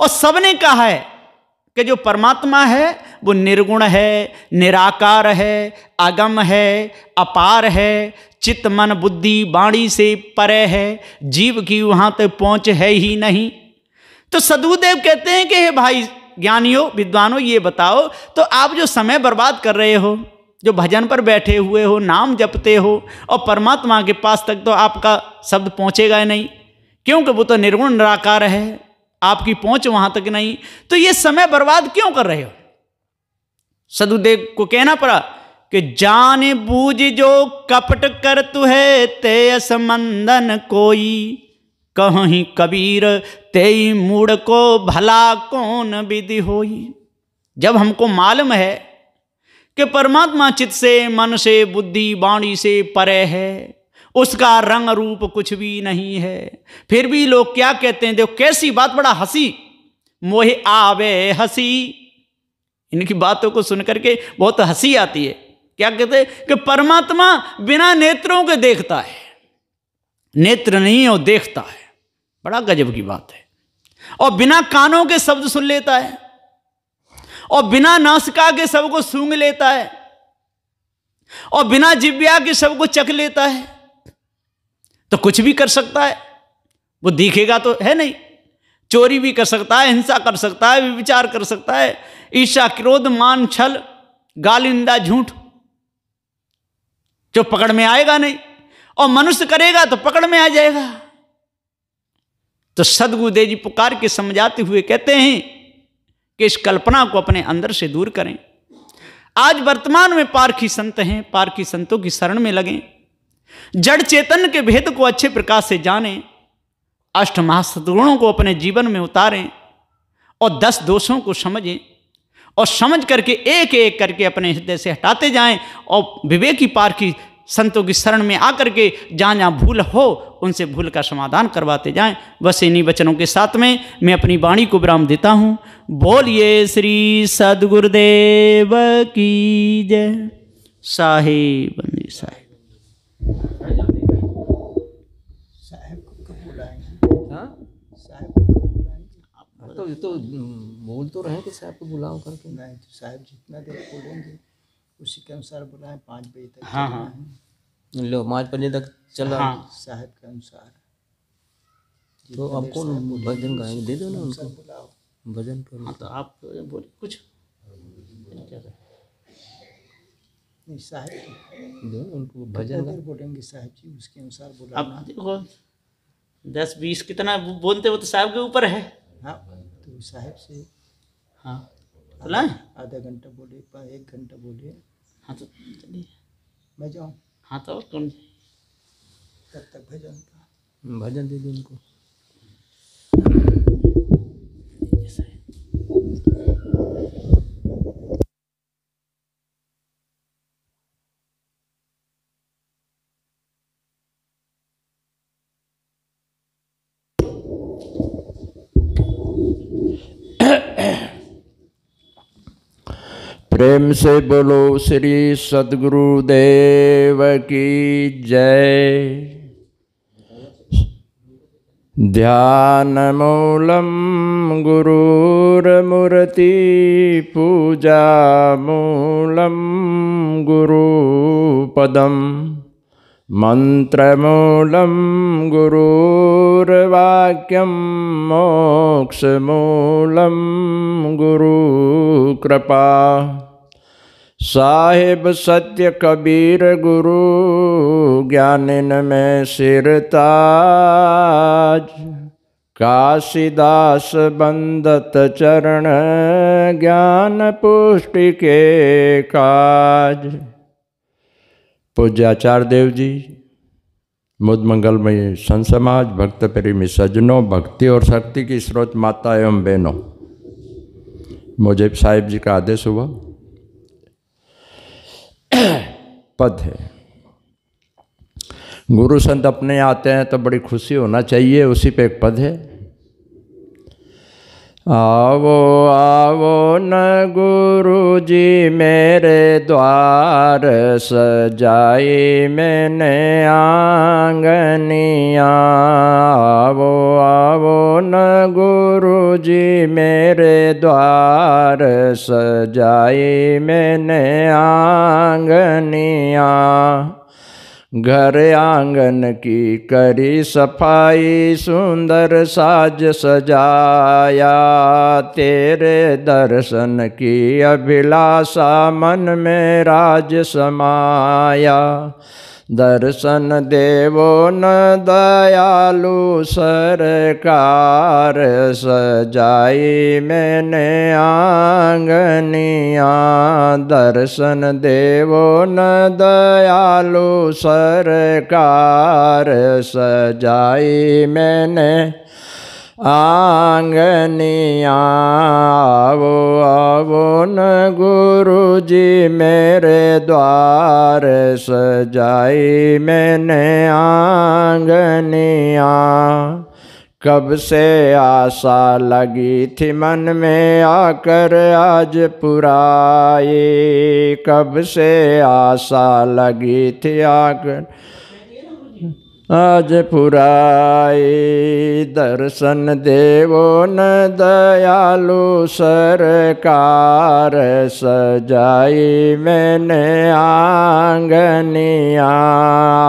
और सबने कहा है कि जो परमात्मा है वो निर्गुण है निराकार है अगम है अपार है चित्त मन बुद्धि वाणी से परे है जीव की वहाँ तक पहुँच है ही नहीं तो सदुदेव कहते हैं कि हे भाई ज्ञानियों विद्वानों ये बताओ तो आप जो समय बर्बाद कर रहे हो जो भजन पर बैठे हुए हो नाम जपते हो और परमात्मा के पास तक तो आपका शब्द पहुँचेगा नहीं क्योंकि वो तो निर्गुण निराकार है आपकी पहुंच वहां तक नहीं तो ये समय बर्बाद क्यों कर रहे हो सदुदेव को कहना पड़ा कि जान बूझ जो कपट कर है ते असमंदन कोई कहीं कबीर तेई मूड को भला कौन विधि होई जब हमको मालूम है कि परमात्मा चित से मन से बुद्धि वाणी से परे है उसका रंग रूप कुछ भी नहीं है फिर भी लोग क्या कहते हैं देखो कैसी बात बड़ा हंसी मोहे आवे हंसी इनकी बातों को सुनकर के बहुत हंसी आती है क्या कहते हैं कि परमात्मा बिना नेत्रों के देखता है नेत्र नहीं हो देखता है बड़ा गजब की बात है और बिना कानों के शब्द सुन लेता है और बिना नासिका के सबको को सूंघ लेता है और बिना जिब्या के सबको को चख लेता है तो कुछ भी कर सकता है वो दिखेगा तो है नहीं चोरी भी कर सकता है हिंसा कर सकता है विचार कर सकता है ईर्षा क्रोध मान छल गालिंदा झूठ जो पकड़ में आएगा नहीं और मनुष्य करेगा तो पकड़ में आ जाएगा तो सदगुरुदेव जी पुकार के समझाते हुए कहते हैं कि इस कल्पना को अपने अंदर से दूर करें आज वर्तमान में पारखी संत हैं पारखी संतों की शरण में लगें जड़ चेतन के भेद को अच्छे प्रकार से जानें अष्ट महासदगुणों को अपने जीवन में उतारें और दस दोषों को समझें और समझ करके एक एक करके अपने हृदय से हटाते जाएं और विवेकी पार की संतों की शरण में आकर के जहाँ जहाँ भूल हो उनसे भूल का समाधान करवाते जाएं बस इन्हीं वचनों के साथ में मैं अपनी वाणी को विराम देता हूँ बोलिए श्री सदगुरुदेव की जय साहेब साहेब साहब को तो बोल तो रहे कि साहब को बुलाओ करके नहीं तो साहब जितना देर बोलेंगे उसी के अनुसार बुलाए पाँच बजे तक हाँ हाँ लो पाँच बजे तक चला हाँ। साहब के अनुसार तो आपको भजन गाएंगे दे दो ना उनको भजन करो तो, हाँ, तो आप बोले कुछ क्या कहें नहीं उनको तो भजन बोलेंगे साहब जी उसके अनुसार बोला देखो दस बीस कितना बोलते वो तो साहब के ऊपर है हाँ तो साहब से हाँ आधा घंटा बोले एक घंटा बोले हाँ तो चलिए मैं जाऊँ हाँ तो कौन तब तक भजन का भजन दे दो उनको प्रेम से बोलो श्री सदगुरुदेव की जय पूजा मूलम गुरुपदं मन्त्रमूलं गुरुर्वाक्यं मोक्षमूलं गुरुकृपा साहिब सत्य कबीर गुरु ज्ञानिन में सिरताज काशीदास बंदत चरण ज्ञान पुष्टि के काज पूज्याचार्य देव जी मुद मंगलमय संत समाज भक्त प्रेमी सजनों भक्ति और शक्ति की स्रोत माता एवं बहनों मुझे साहिब जी का आदेश हुआ पद है गुरु संत अपने आते हैं तो बड़ी खुशी होना चाहिए उसी पे एक पद है आवो आवो न गुरु जी मेरे द्वार सजाई मैंने आंगनिया आवो आवो न गुरु जी मेरे द्वार सजाई मैंने आंगनिया घर आंगन की करी सफाई सुंदर साज सजाया तेरे दर्शन की अभिलाषा मन में राज समाया दर्शन देवो न दयालु सरकार सजाई मैंने आंगनिया दर्शन देवो न दयालु सरकार सजाई मैंने आंगनिया आवो आवो न गुरु जी मेरे द्वार सजाई मैंने आंगनिया कब से आशा लगी थी मन में आकर आज पुराई कब से आशा लगी थी आकर आज पुराए दर्शन देवो न दयालु सरकार सजाई मैंने आंगनिया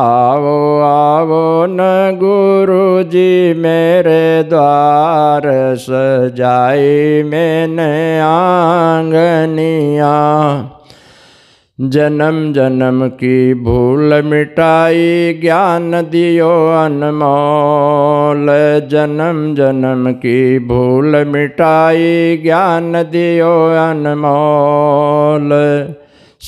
आवो आवो न गुरु जी मेरे द्वार सजाई मैंने आंगनिया जन्म जन्म की भूल मिटाई ज्ञान दियो अनमोल जन्म जन्म की भूल मिटाई ज्ञान दियो अनमोल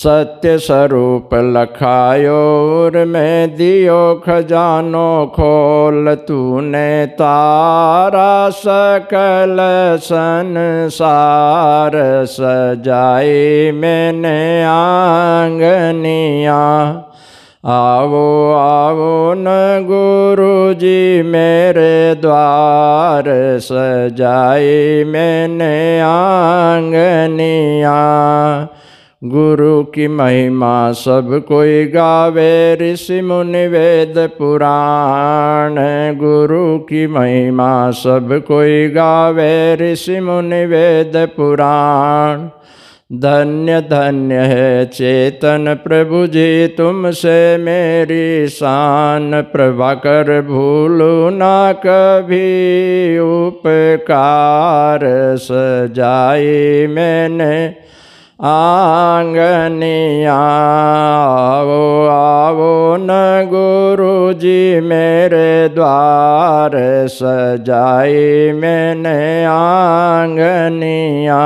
सत्य स्वरूप लखायोर में दियो खजानो खोल तूने तारा सकल संसार सजाई मैंने आंगनिया आवो आवो न गुरु जी मेरे द्वार सजाई मैंने आंगनिया गुरु की महिमा सब कोई गावे ऋषि मुनि वेद पुराण गुरु की महिमा सब कोई गावे ऋषि मुनि वेद पुराण धन्य धन्य है चेतन प्रभु जी तुमसे मेरी शान प्रभाकर भूलू ना कभी उपकार सजाई मैंने आंगनिया आओ आओ न गुरु जी मेरे द्वार सजाई मैंने आंगनिया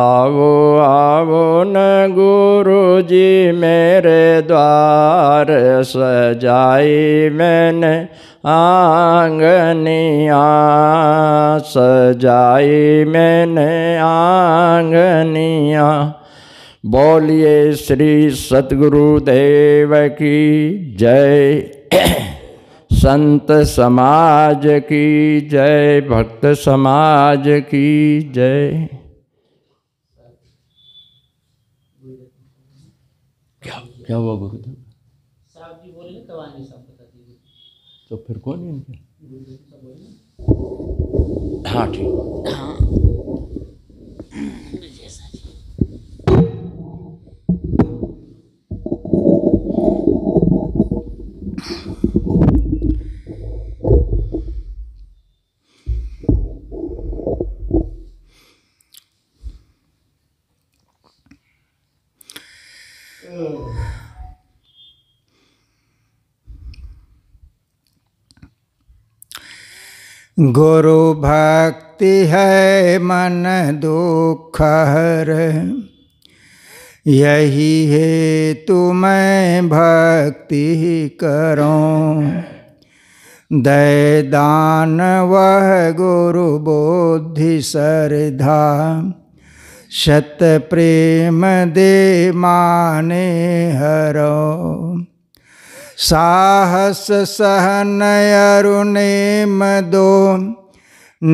आओ आओ न गुरु जी मेरे द्वार सजाई मैंने आंगनिया सजाई मैंने आंगनिया बोलिए श्री सतगुरुदेव की जय संत समाज की जय भक्त समाज की जय क्या क्या हुआ गुरुदेव तो फिर कौन इनके हाँ ठीक हाँ गुरु भक्ति है मन दुख हर यही है तुम्हें भक्ति करो दय दान वह गुरु बोधि श्रद्धा शत प्रेम दे माने हरों साहस सहनय अरुणेम दो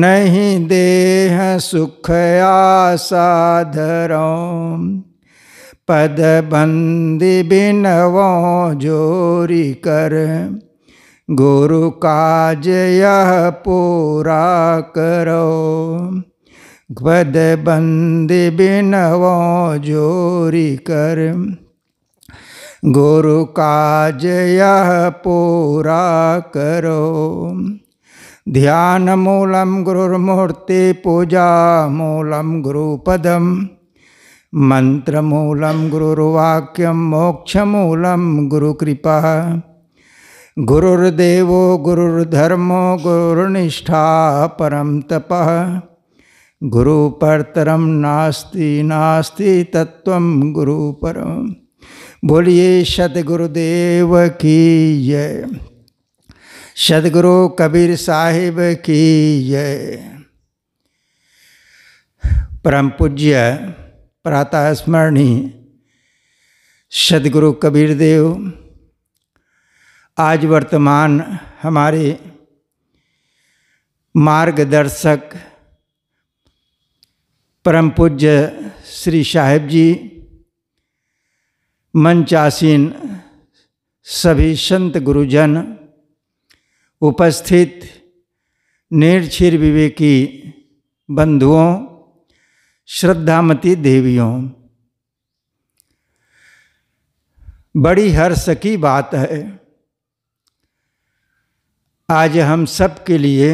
नहीं देह सुख आसाधरो पद बंदी बिनवो जोरी कर गुरु काज यह पूरा करो पद बंदी बिनवो जोरी कर गुरु काज यह पूरा करो ध्यान मूलम गुरुमूर्ति पूजा मूलम गुरुपदम मंत्र मूलम गुरुर्वाक्यम मोक्ष मूलम गुरुकृपा गुरुर्देव गुरुर्धर्म गुरुनिष्ठा परम तपः गुरुपरतरम नास्ति नास्ति तत्व गुरुपरम बोलिए सतगुरुदेव की जय सतगुरु कबीर साहिब की जय परम पूज्य प्रातः स्मरणी सतगुरु कबीर देव आज वर्तमान हमारे मार्गदर्शक परम पूज्य श्री साहेब जी मंचासीन सभी संत गुरुजन उपस्थित निर्क्षीर विवेकी बंधुओं श्रद्धामती देवियों बड़ी हर्ष की बात है आज हम सब के लिए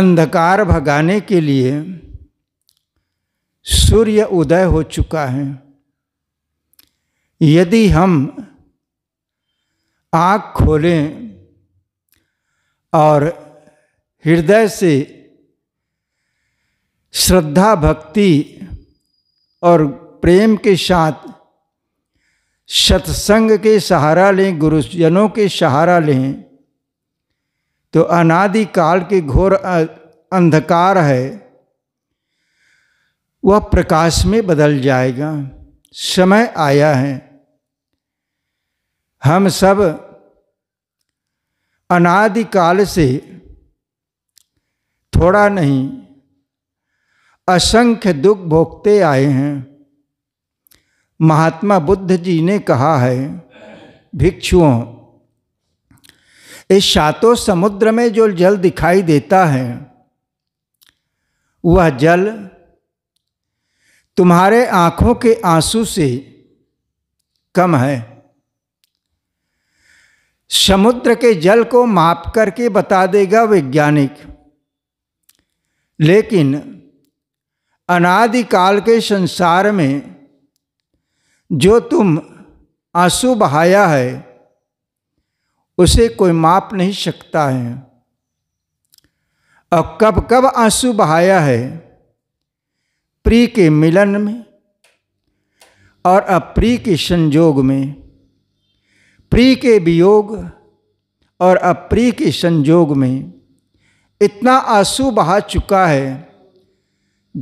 अंधकार भगाने के लिए सूर्य उदय हो चुका है यदि हम आँख खोलें और हृदय से श्रद्धा भक्ति और प्रेम के साथ सत्संग के सहारा लें गुरुजनों के सहारा लें तो अनादि काल के घोर अंधकार है वह प्रकाश में बदल जाएगा समय आया है हम सब अनादिकाल से थोड़ा नहीं असंख्य दुख भोगते आए हैं महात्मा बुद्ध जी ने कहा है भिक्षुओं इस सातों समुद्र में जो जल दिखाई देता है वह जल तुम्हारे आंखों के आंसू से कम है समुद्र के जल को माप करके बता देगा वैज्ञानिक लेकिन अनादिकाल के संसार में जो तुम आंसू बहाया है उसे कोई माप नहीं सकता है और कब कब आंसू बहाया है प्रिय के मिलन में और अप्रिय के संयोग में प्रिय के वियोग और अप्रिय के संयोग में इतना आंसू बहा चुका है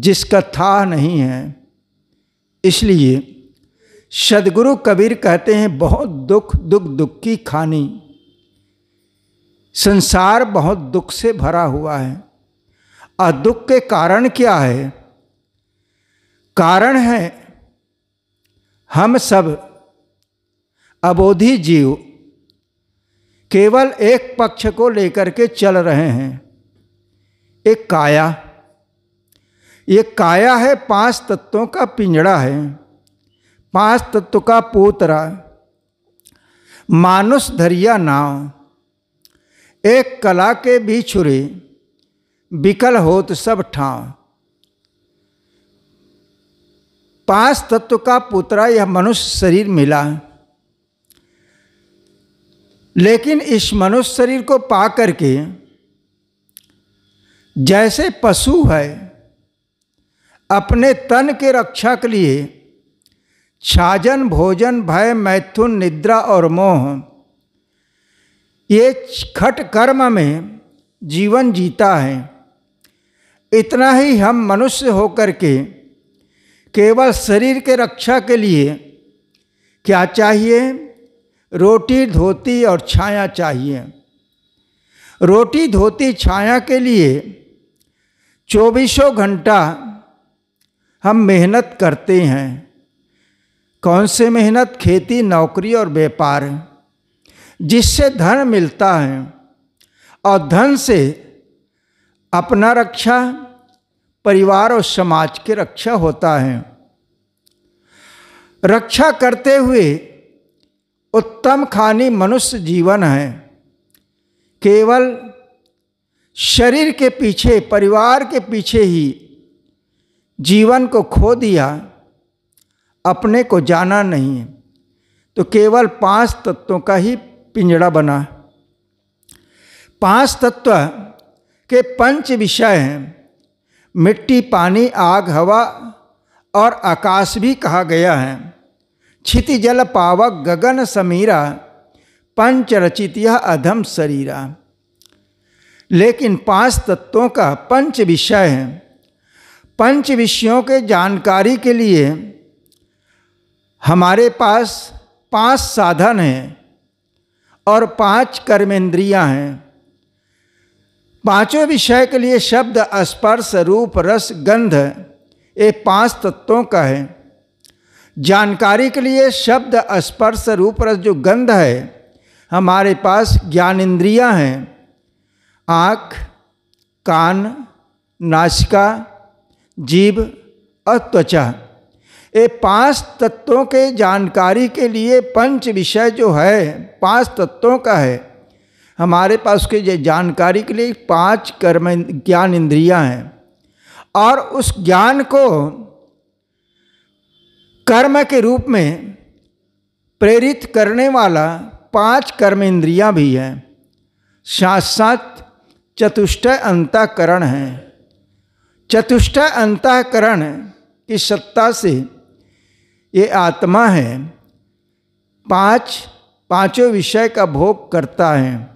जिसका था नहीं है इसलिए सदगुरु कबीर कहते हैं बहुत दुख दुख दुख की खानी संसार बहुत दुख से भरा हुआ है और दुख के कारण क्या है कारण है हम सब अबोधि जीव केवल एक पक्ष को लेकर के चल रहे हैं एक काया ये काया है पांच तत्वों का पिंजड़ा है पांच तत्व का पोतरा मानुष धरिया नाव एक कला के भी छुरे विकल होत सब ठाव पांच तत्व का पुतरा यह मनुष्य शरीर मिला लेकिन इस मनुष्य शरीर को पा करके जैसे पशु है अपने तन के रक्षा के लिए छाजन भोजन भय मैथुन निद्रा और मोह ये खट कर्म में जीवन जीता है इतना ही हम मनुष्य होकर के केवल शरीर के रक्षा के लिए क्या चाहिए रोटी धोती और छाया चाहिए रोटी धोती छाया के लिए चौबीसों घंटा हम मेहनत करते हैं कौन से मेहनत खेती नौकरी और व्यापार जिससे धन मिलता है और धन से अपना रक्षा परिवार और समाज की रक्षा होता है रक्षा करते हुए उत्तम खानी मनुष्य जीवन है केवल शरीर के पीछे परिवार के पीछे ही जीवन को खो दिया अपने को जाना नहीं तो केवल पांच तत्वों का ही पिंजड़ा बना पांच तत्व के पंच विषय हैं मिट्टी पानी आग हवा और आकाश भी कहा गया है क्षिति जल पावक गगन समीरा पंच रचित यह अधम शरीरा लेकिन पांच तत्वों का पंच विषय है पंच विषयों के जानकारी के लिए हमारे पास पांच साधन हैं और पांच कर्मेंद्रियां हैं पांचों विषय के लिए शब्द स्पर्श रूप रस गंध ये पांच तत्वों का है जानकारी के लिए शब्द स्पर्श रूप रस जो गंध है हमारे पास ज्ञान इंद्रियां हैं आँख कान नासिका जीव और त्वचा ये पांच तत्वों के जानकारी के लिए पंच विषय जो है पांच तत्वों का है हमारे पास उसके जानकारी के लिए पांच कर्म ज्ञान इंद्रियां हैं और उस ज्ञान को कर्म के रूप में प्रेरित करने वाला पांच कर्म इंद्रियां भी हैं साथ साथ चतुष्टय अंतकरण हैं चतुष्टय अंतकरण की सत्ता से ये आत्मा है पांच पांचों विषय का भोग करता है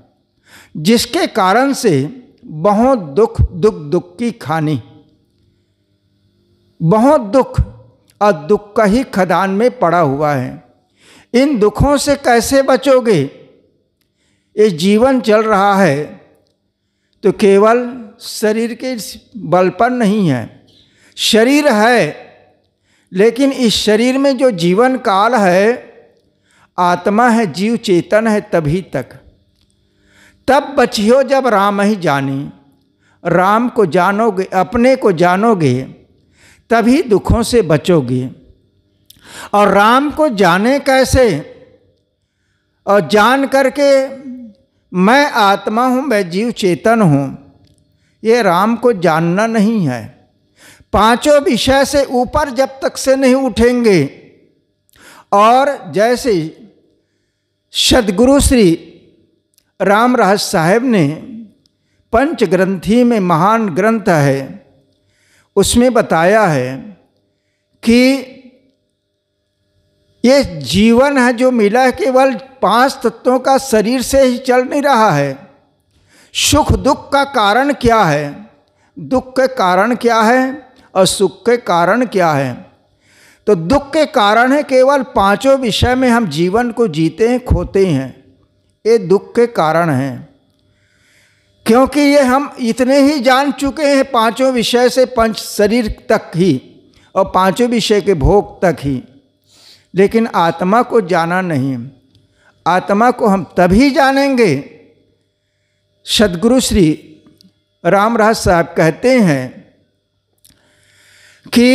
जिसके कारण से बहुत दुख दुख दुख की खानी बहुत दुख और दुख का ही खदान में पड़ा हुआ है इन दुखों से कैसे बचोगे ये जीवन चल रहा है तो केवल शरीर के बल पर नहीं है शरीर है लेकिन इस शरीर में जो जीवन काल है आत्मा है जीव चेतन है तभी तक तब बचियो जब राम ही जाने राम को जानोगे अपने को जानोगे तभी दुखों से बचोगे और राम को जाने कैसे और जान करके मैं आत्मा हूँ मैं जीव चेतन हूँ ये राम को जानना नहीं है पांचों विषय से ऊपर जब तक से नहीं उठेंगे और जैसे सदगुरु श्री राम राज साहेब ने पंच ग्रंथी में महान ग्रंथ है उसमें बताया है कि ये जीवन है जो मिला है केवल पांच तत्वों का शरीर से ही चल नहीं रहा है सुख दुख का कारण क्या है दुख के कारण क्या है और सुख के कारण क्या है तो दुख के कारण है केवल पांचों विषय में हम जीवन को जीते हैं खोते हैं ये दुख के कारण हैं क्योंकि ये हम इतने ही जान चुके हैं पांचों विषय से पंच शरीर तक ही और पांचों विषय के भोग तक ही लेकिन आत्मा को जाना नहीं आत्मा को हम तभी जानेंगे सदगुरु श्री रामराज साहब कहते हैं कि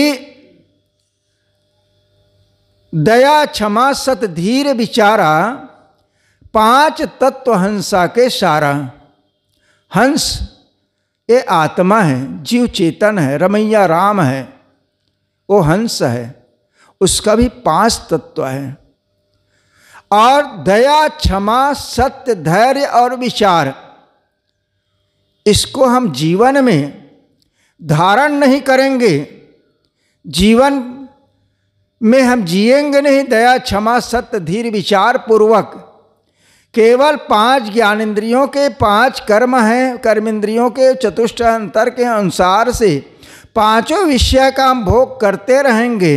दया क्षमा सत धीर विचारा पांच तत्व हंसा के सारा हंस ये आत्मा है जीव चेतन है रमैया राम है वो हंस है उसका भी पांच तत्व है और दया क्षमा सत्य धैर्य और विचार इसको हम जीवन में धारण नहीं करेंगे जीवन में हम जिएंगे नहीं दया क्षमा सत्य धीर विचार पूर्वक केवल पांच इंद्रियों के पांच कर्म हैं कर्म इंद्रियों के चतुष्ट अंतर के अनुसार से पांचों विषय का भोग करते रहेंगे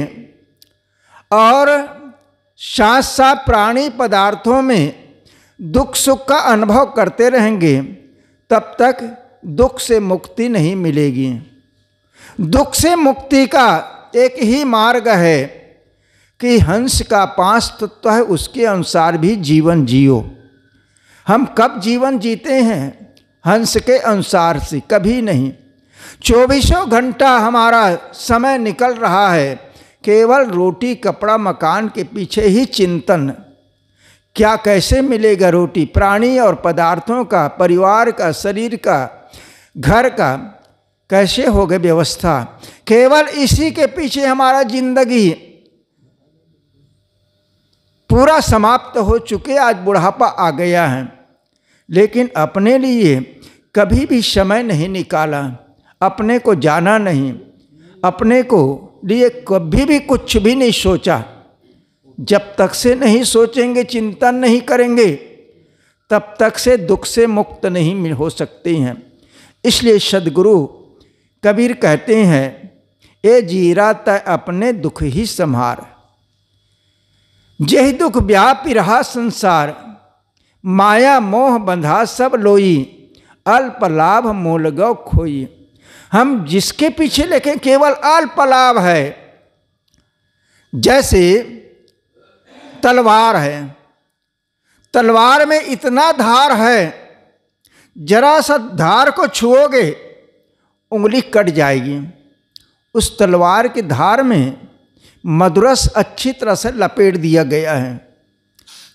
और साथ साथ प्राणी पदार्थों में दुख सुख का अनुभव करते रहेंगे तब तक दुख से मुक्ति नहीं मिलेगी दुख से मुक्ति का एक ही मार्ग है कि हंस का पांच तत्व है उसके अनुसार भी जीवन जियो हम कब जीवन जीते हैं हंस के अनुसार से कभी नहीं चौबीसों घंटा हमारा समय निकल रहा है केवल रोटी कपड़ा मकान के पीछे ही चिंतन क्या कैसे मिलेगा रोटी प्राणी और पदार्थों का परिवार का शरीर का घर का कैसे हो गए व्यवस्था केवल इसी के पीछे हमारा जिंदगी पूरा समाप्त हो चुके आज बुढ़ापा आ गया है लेकिन अपने लिए कभी भी समय नहीं निकाला अपने को जाना नहीं अपने को लिए कभी भी कुछ भी नहीं सोचा जब तक से नहीं सोचेंगे चिंतन नहीं करेंगे तब तक से दुख से मुक्त नहीं हो सकते हैं इसलिए सदगुरु कबीर कहते हैं ए जीरा तय अपने दुख ही संहार जय दुख व्यापी रहा संसार माया मोह बंधा सब लोई अल्प लाभ मूल गौ खोई हम जिसके पीछे लेखें केवल अल्प लाभ है जैसे तलवार है तलवार में इतना धार है जरा सा धार को छुओगे उंगली कट जाएगी उस तलवार के धार में मदुरस अच्छी तरह से लपेट दिया गया है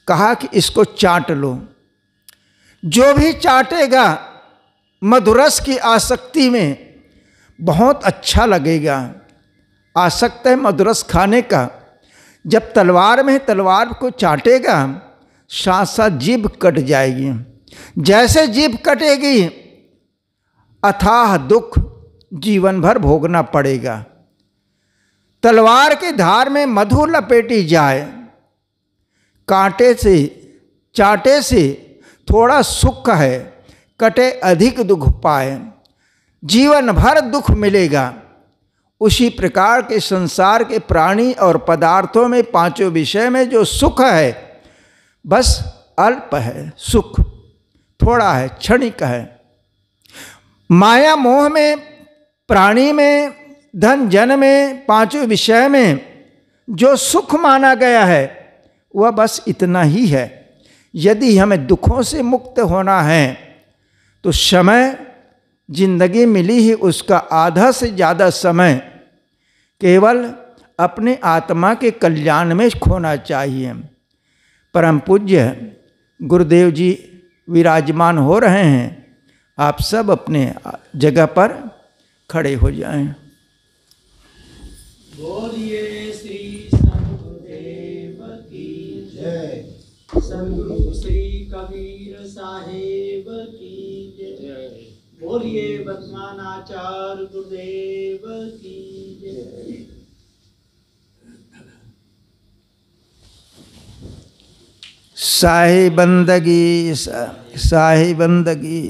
कहा कि इसको चाट लो जो भी चाटेगा मधुरस की आसक्ति में बहुत अच्छा लगेगा आसक्त है मधुरस खाने का जब तलवार में तलवार को चाटेगा साथ साथ जीभ कट जाएगी जैसे जीभ कटेगी अथाह दुख जीवन भर भोगना पड़ेगा तलवार के धार में मधु लपेटी जाए कांटे से चाटे से थोड़ा सुख है कटे अधिक दुख पाए जीवन भर दुख मिलेगा उसी प्रकार के संसार के प्राणी और पदार्थों में पांचों विषय में जो सुख है बस अल्प है सुख थोड़ा है क्षणिक है माया मोह में प्राणी में धन जन में पांचों विषय में जो सुख माना गया है वह बस इतना ही है यदि हमें दुखों से मुक्त होना है तो समय जिंदगी मिली ही उसका आधा से ज़्यादा समय केवल अपने आत्मा के कल्याण में खोना चाहिए परम पूज्य गुरुदेव जी विराजमान हो रहे हैं आप सब अपने जगह पर खड़े हो जाएं। बोलिए संत श्री कबीर साहेब की बोलिए वर्तमानाचार्य गुरुदेव की बंदगी शाही बंदगी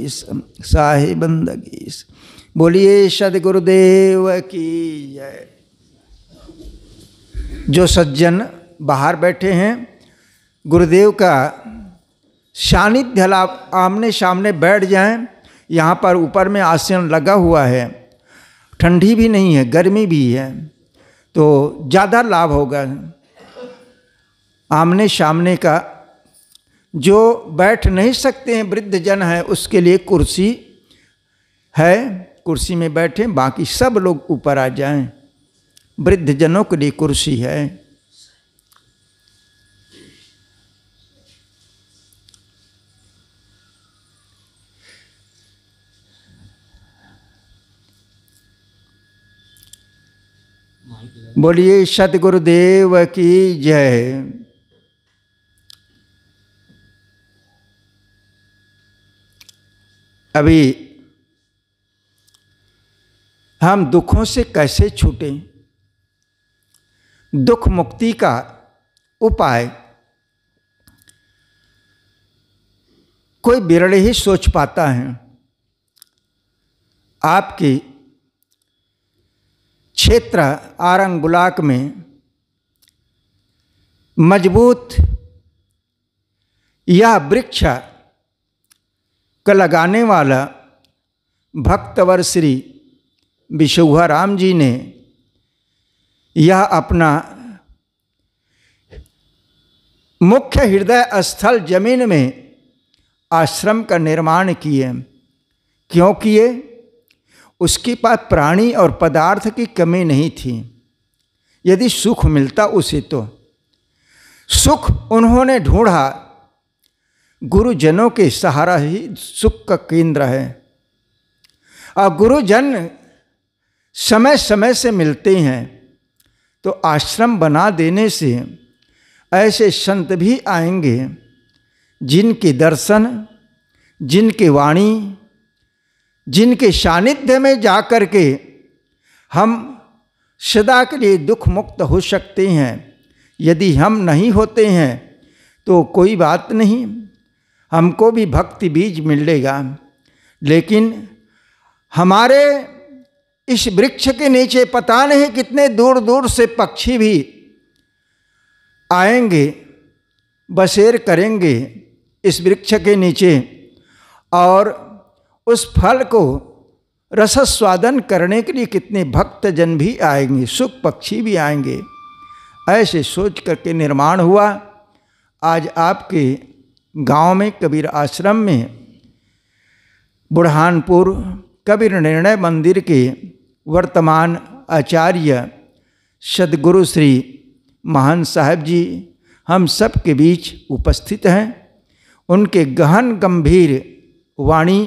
शाही बंदगी बोलिए सदगुरुदेव की जय जो सज्जन बाहर बैठे हैं गुरुदेव का सानिध्य लाभ आमने सामने बैठ जाएं यहाँ पर ऊपर में आसन लगा हुआ है ठंडी भी नहीं है गर्मी भी है तो ज़्यादा लाभ होगा आमने सामने का जो बैठ नहीं सकते हैं वृद्ध जन हैं उसके लिए कुर्सी है कुर्सी में बैठें बाकी सब लोग ऊपर आ जाएं वृद्ध जनों के लिए कुर्सी है बोलिए सतगुरुदेव की जय अभी हम दुखों से कैसे छूटें दुख मुक्ति का उपाय कोई बिरड़ ही सोच पाता है आपकी क्षेत्र आरंग बुलाक में मजबूत यह वृक्ष का लगाने वाला भक्तवर श्री विशुभा राम जी ने यह अपना मुख्य हृदय स्थल जमीन में आश्रम का निर्माण किए क्यों किए उसके पास प्राणी और पदार्थ की कमी नहीं थी यदि सुख मिलता उसे तो सुख उन्होंने ढूंढा गुरुजनों के सहारा ही सुख का केंद्र है और गुरुजन समय समय से मिलते हैं तो आश्रम बना देने से ऐसे संत भी आएंगे जिनके दर्शन जिनके वाणी जिनके सानिध्य में जा के हम सदा के लिए दुख मुक्त हो सकते हैं यदि हम नहीं होते हैं तो कोई बात नहीं हमको भी भक्ति बीज मिलेगा लेकिन हमारे इस वृक्ष के नीचे पता नहीं कितने दूर दूर से पक्षी भी आएंगे बसेर करेंगे इस वृक्ष के नीचे और उस फल को रसस्वादन करने के लिए कितने भक्त जन भी आएंगे सुख पक्षी भी आएंगे ऐसे सोच करके निर्माण हुआ आज आपके गांव में कबीर आश्रम में बुरहानपुर कबीर निर्णय मंदिर के वर्तमान आचार्य सदगुरु श्री महान साहब जी हम सब के बीच उपस्थित हैं उनके गहन गंभीर वाणी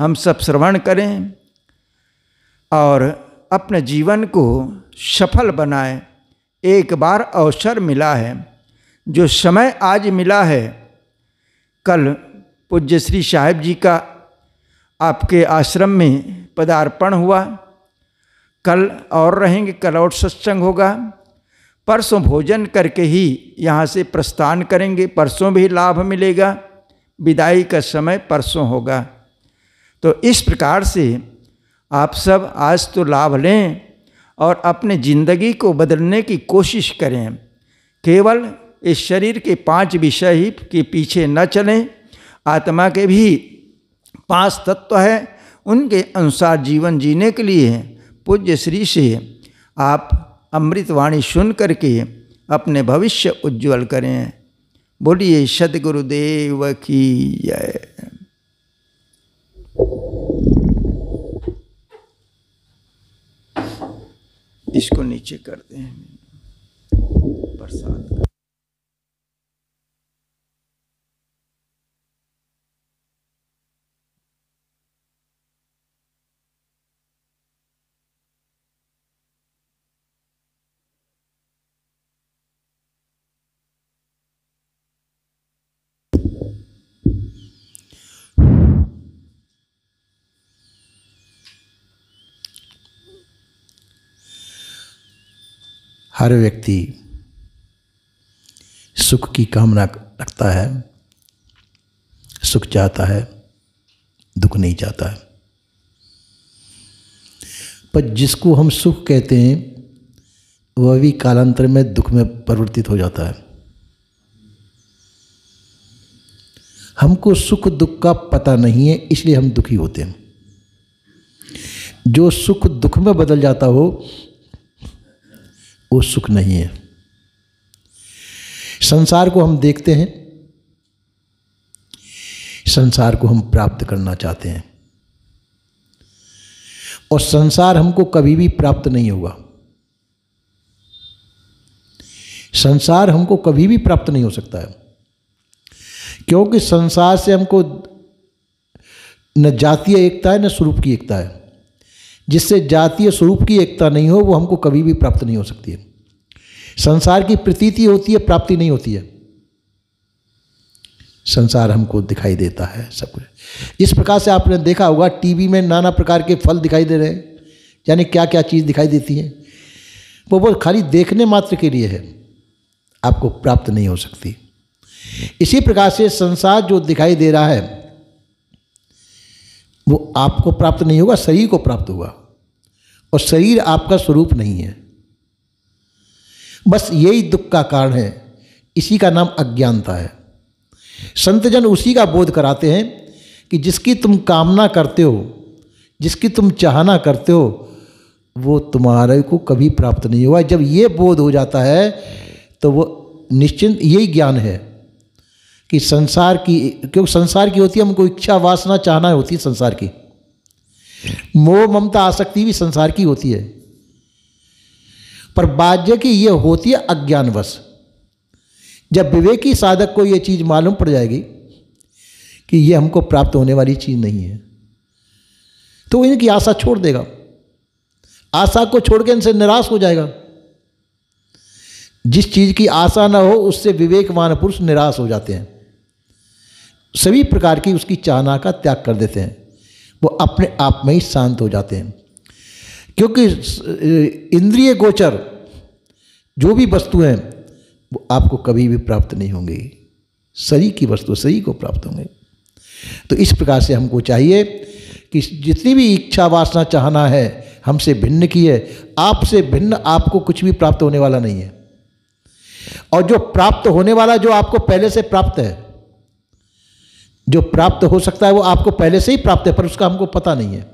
हम सब श्रवण करें और अपने जीवन को सफल बनाएं एक बार अवसर मिला है जो समय आज मिला है कल पूज्य श्री साहेब जी का आपके आश्रम में पदार्पण हुआ कल और रहेंगे कल और सत्संग होगा परसों भोजन करके ही यहाँ से प्रस्थान करेंगे परसों भी लाभ मिलेगा विदाई का समय परसों होगा तो इस प्रकार से आप सब आज तो लाभ लें और अपने जिंदगी को बदलने की कोशिश करें केवल इस शरीर के पांच विषय ही के पीछे न चलें आत्मा के भी पांच तत्व हैं उनके अनुसार जीवन जीने के लिए पूज्य श्री से आप अमृतवाणी सुन करके अपने भविष्य उज्जवल करें बोलिए सदगुरुदेव की जय इसको नीचे कर दें बरसात हर व्यक्ति सुख की कामना रखता है सुख चाहता है दुख नहीं चाहता है पर जिसको हम सुख कहते हैं वह भी कालांतर में दुख में परिवर्तित हो जाता है हमको सुख दुख का पता नहीं है इसलिए हम दुखी होते हैं जो सुख दुख में बदल जाता हो वो सुख नहीं है संसार को हम देखते हैं संसार को हम प्राप्त करना चाहते हैं और संसार हमको कभी भी प्राप्त नहीं होगा संसार हमको कभी भी प्राप्त नहीं हो सकता है क्योंकि संसार से हमको न जातीय एकता है न स्वरूप की एकता है जिससे जातीय स्वरूप की एकता नहीं हो वो हमको कभी भी प्राप्त नहीं हो सकती है संसार की प्रतीति होती है प्राप्ति नहीं होती है संसार हमको दिखाई देता है सब कुछ इस प्रकार से आपने देखा होगा टीवी में नाना प्रकार के फल दिखाई दे रहे हैं यानी क्या क्या चीज़ दिखाई देती है वो वो खाली देखने मात्र के लिए है आपको प्राप्त नहीं हो सकती इसी प्रकार से संसार जो दिखाई दे रहा है वो आपको प्राप्त नहीं होगा शरीर को प्राप्त हुआ और शरीर आपका स्वरूप नहीं है बस यही दुख का कारण है इसी का नाम अज्ञानता है संतजन उसी का बोध कराते हैं कि जिसकी तुम कामना करते हो जिसकी तुम चाहना करते हो वो तुम्हारे को कभी प्राप्त नहीं हुआ जब ये बोध हो जाता है तो वो निश्चिंत यही ज्ञान है कि संसार की क्योंकि संसार की होती है हमको इच्छा वासना चाहना होती है संसार की मोह ममता आसक्ति भी संसार की होती है पर बाज्य की यह होती है अज्ञानवश जब विवेकी साधक को यह चीज़ मालूम पड़ जाएगी कि यह हमको प्राप्त होने वाली चीज़ नहीं है तो इनकी आशा छोड़ देगा आशा को छोड़ के इनसे निराश हो जाएगा जिस चीज़ की आशा ना हो उससे विवेकवान पुरुष निराश हो जाते हैं सभी प्रकार की उसकी चाहना का त्याग कर देते हैं वो अपने आप में ही शांत हो जाते हैं क्योंकि इंद्रिय गोचर जो भी वस्तु हैं वो आपको कभी भी प्राप्त नहीं होंगी शरीर की वस्तु शरीर को प्राप्त होंगे तो इस प्रकार से हमको चाहिए कि जितनी भी इच्छा वासना चाहना है हमसे भिन्न की है आपसे भिन्न आपको कुछ भी प्राप्त होने वाला नहीं है और जो प्राप्त होने वाला जो आपको पहले से प्राप्त है जो प्राप्त हो सकता है वो आपको पहले से ही प्राप्त है पर उसका हमको पता नहीं है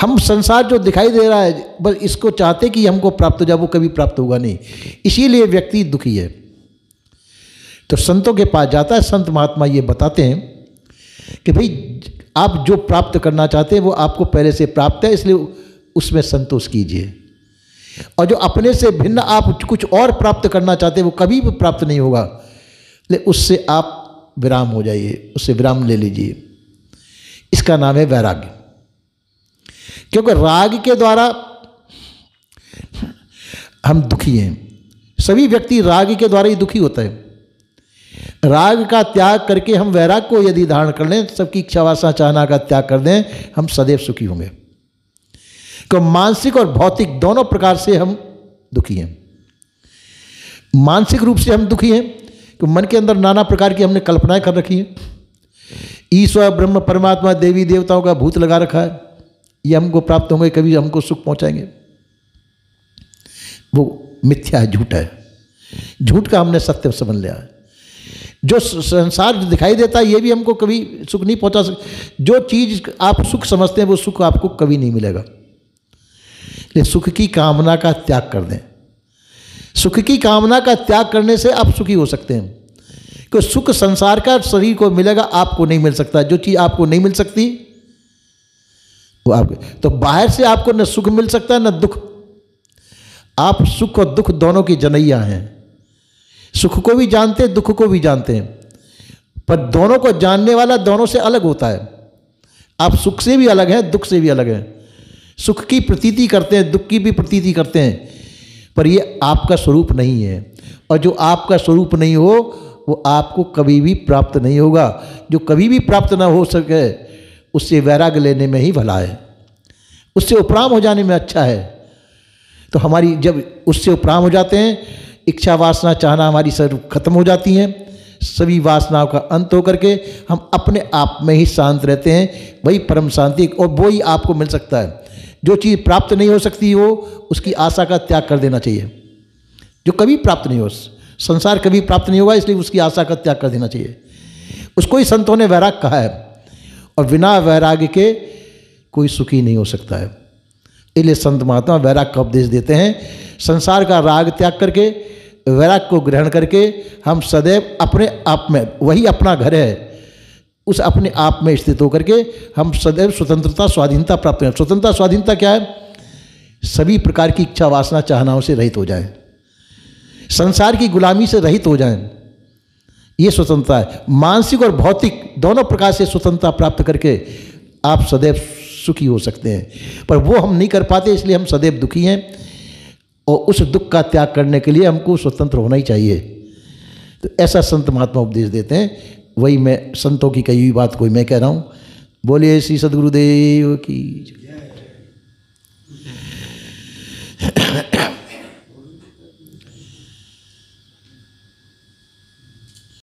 हम संसार जो दिखाई दे रहा है बस इसको चाहते कि हमको प्राप्त हो जाए वो कभी प्राप्त होगा नहीं इसीलिए व्यक्ति दुखी है तो संतों के पास जाता है संत महात्मा ये बताते हैं कि भाई आप जो प्राप्त करना चाहते हैं वो आपको पहले से प्राप्त है इसलिए उसमें संतोष कीजिए और जो अपने से भिन्न आप कुछ और प्राप्त करना चाहते हैं वो कभी भी प्राप्त नहीं होगा ले उससे आप विराम हो जाइए उससे विराम ले लीजिए इसका नाम है वैराग्य क्योंकि राग के द्वारा हम दुखी हैं सभी व्यक्ति राग के द्वारा ही दुखी होता है राग का त्याग करके हम वैराग को यदि धारण कर लें सबकी इच्छा वासना चाहना का त्याग कर दें हम सदैव सुखी होंगे क्यों तो मानसिक और भौतिक दोनों प्रकार से हम दुखी हैं मानसिक रूप से हम दुखी हैं कि मन के अंदर नाना प्रकार की हमने कल्पनाएं कर रखी हैं ईश्वर ब्रह्म परमात्मा देवी देवताओं का भूत लगा रखा है ये हमको प्राप्त होंगे कभी हमको सुख पहुंचाएंगे वो मिथ्या है झूठ है झूठ का हमने सत्य समझ लिया है जो संसार दिखाई देता है ये भी हमको कभी सुख नहीं पहुंचा सकता जो चीज़ आप सुख समझते हैं वो सुख आपको कभी नहीं मिलेगा लेकिन सुख की कामना का त्याग कर दें सुख की कामना का त्याग करने से आप सुखी हो सकते हैं क्योंकि सुख संसार का शरीर को मिलेगा आपको नहीं मिल सकता जो चीज़ आपको नहीं मिल सकती वो आप तो बाहर से आपको न सुख मिल सकता है न दुख आप सुख और दुख दोनों की जनैया हैं सुख को भी जानते हैं दुख को भी जानते हैं पर दोनों को जानने वाला दोनों से अलग होता है आप सुख से भी अलग हैं दुख से भी अलग हैं सुख की प्रतीति करते हैं दुख की भी प्रतीति करते हैं पर ये आपका स्वरूप नहीं है और जो आपका स्वरूप नहीं हो वो आपको कभी भी प्राप्त नहीं होगा जो कभी भी प्राप्त ना हो सके उससे वैराग्य लेने में ही भला है उससे उपराम हो जाने में अच्छा है तो हमारी जब उससे उपराम हो जाते हैं इच्छा वासना चाहना हमारी सर खत्म हो जाती हैं सभी वासनाओं का अंत होकर के हम अपने आप में ही शांत रहते हैं वही परम शांति और वो ही आपको मिल सकता है जो चीज़ प्राप्त नहीं हो सकती हो उसकी आशा का त्याग कर देना चाहिए जो कभी प्राप्त नहीं हो संसार कभी प्राप्त नहीं होगा इसलिए उसकी आशा का त्याग कर देना चाहिए उसको ही संतों ने वैराग कहा है और बिना वैराग्य के कोई सुखी नहीं हो सकता है इसलिए संत महात्मा वैराग का उपदेश देते हैं संसार का राग त्याग करके वैराग को ग्रहण करके हम सदैव अपने आप में वही अपना घर है उस अपने आप में स्थित होकर के हम सदैव स्वतंत्रता स्वाधीनता प्राप्त करें स्वतंत्रता स्वाधीनता क्या है सभी प्रकार की इच्छा वासना चाहनाओं से रहित हो जाए संसार की गुलामी से रहित हो जाए ये स्वतंत्रता है मानसिक और भौतिक दोनों प्रकार से स्वतंत्रता प्राप्त करके आप सदैव सुखी हो सकते हैं पर वो हम नहीं कर पाते इसलिए हम सदैव दुखी हैं और उस दुख का त्याग करने के लिए हमको स्वतंत्र होना ही चाहिए तो ऐसा संत महात्मा उपदेश देते हैं वही मैं संतों की कही हुई बात कोई मैं कह रहा हूँ बोलिए श्री सदगुरुदेव की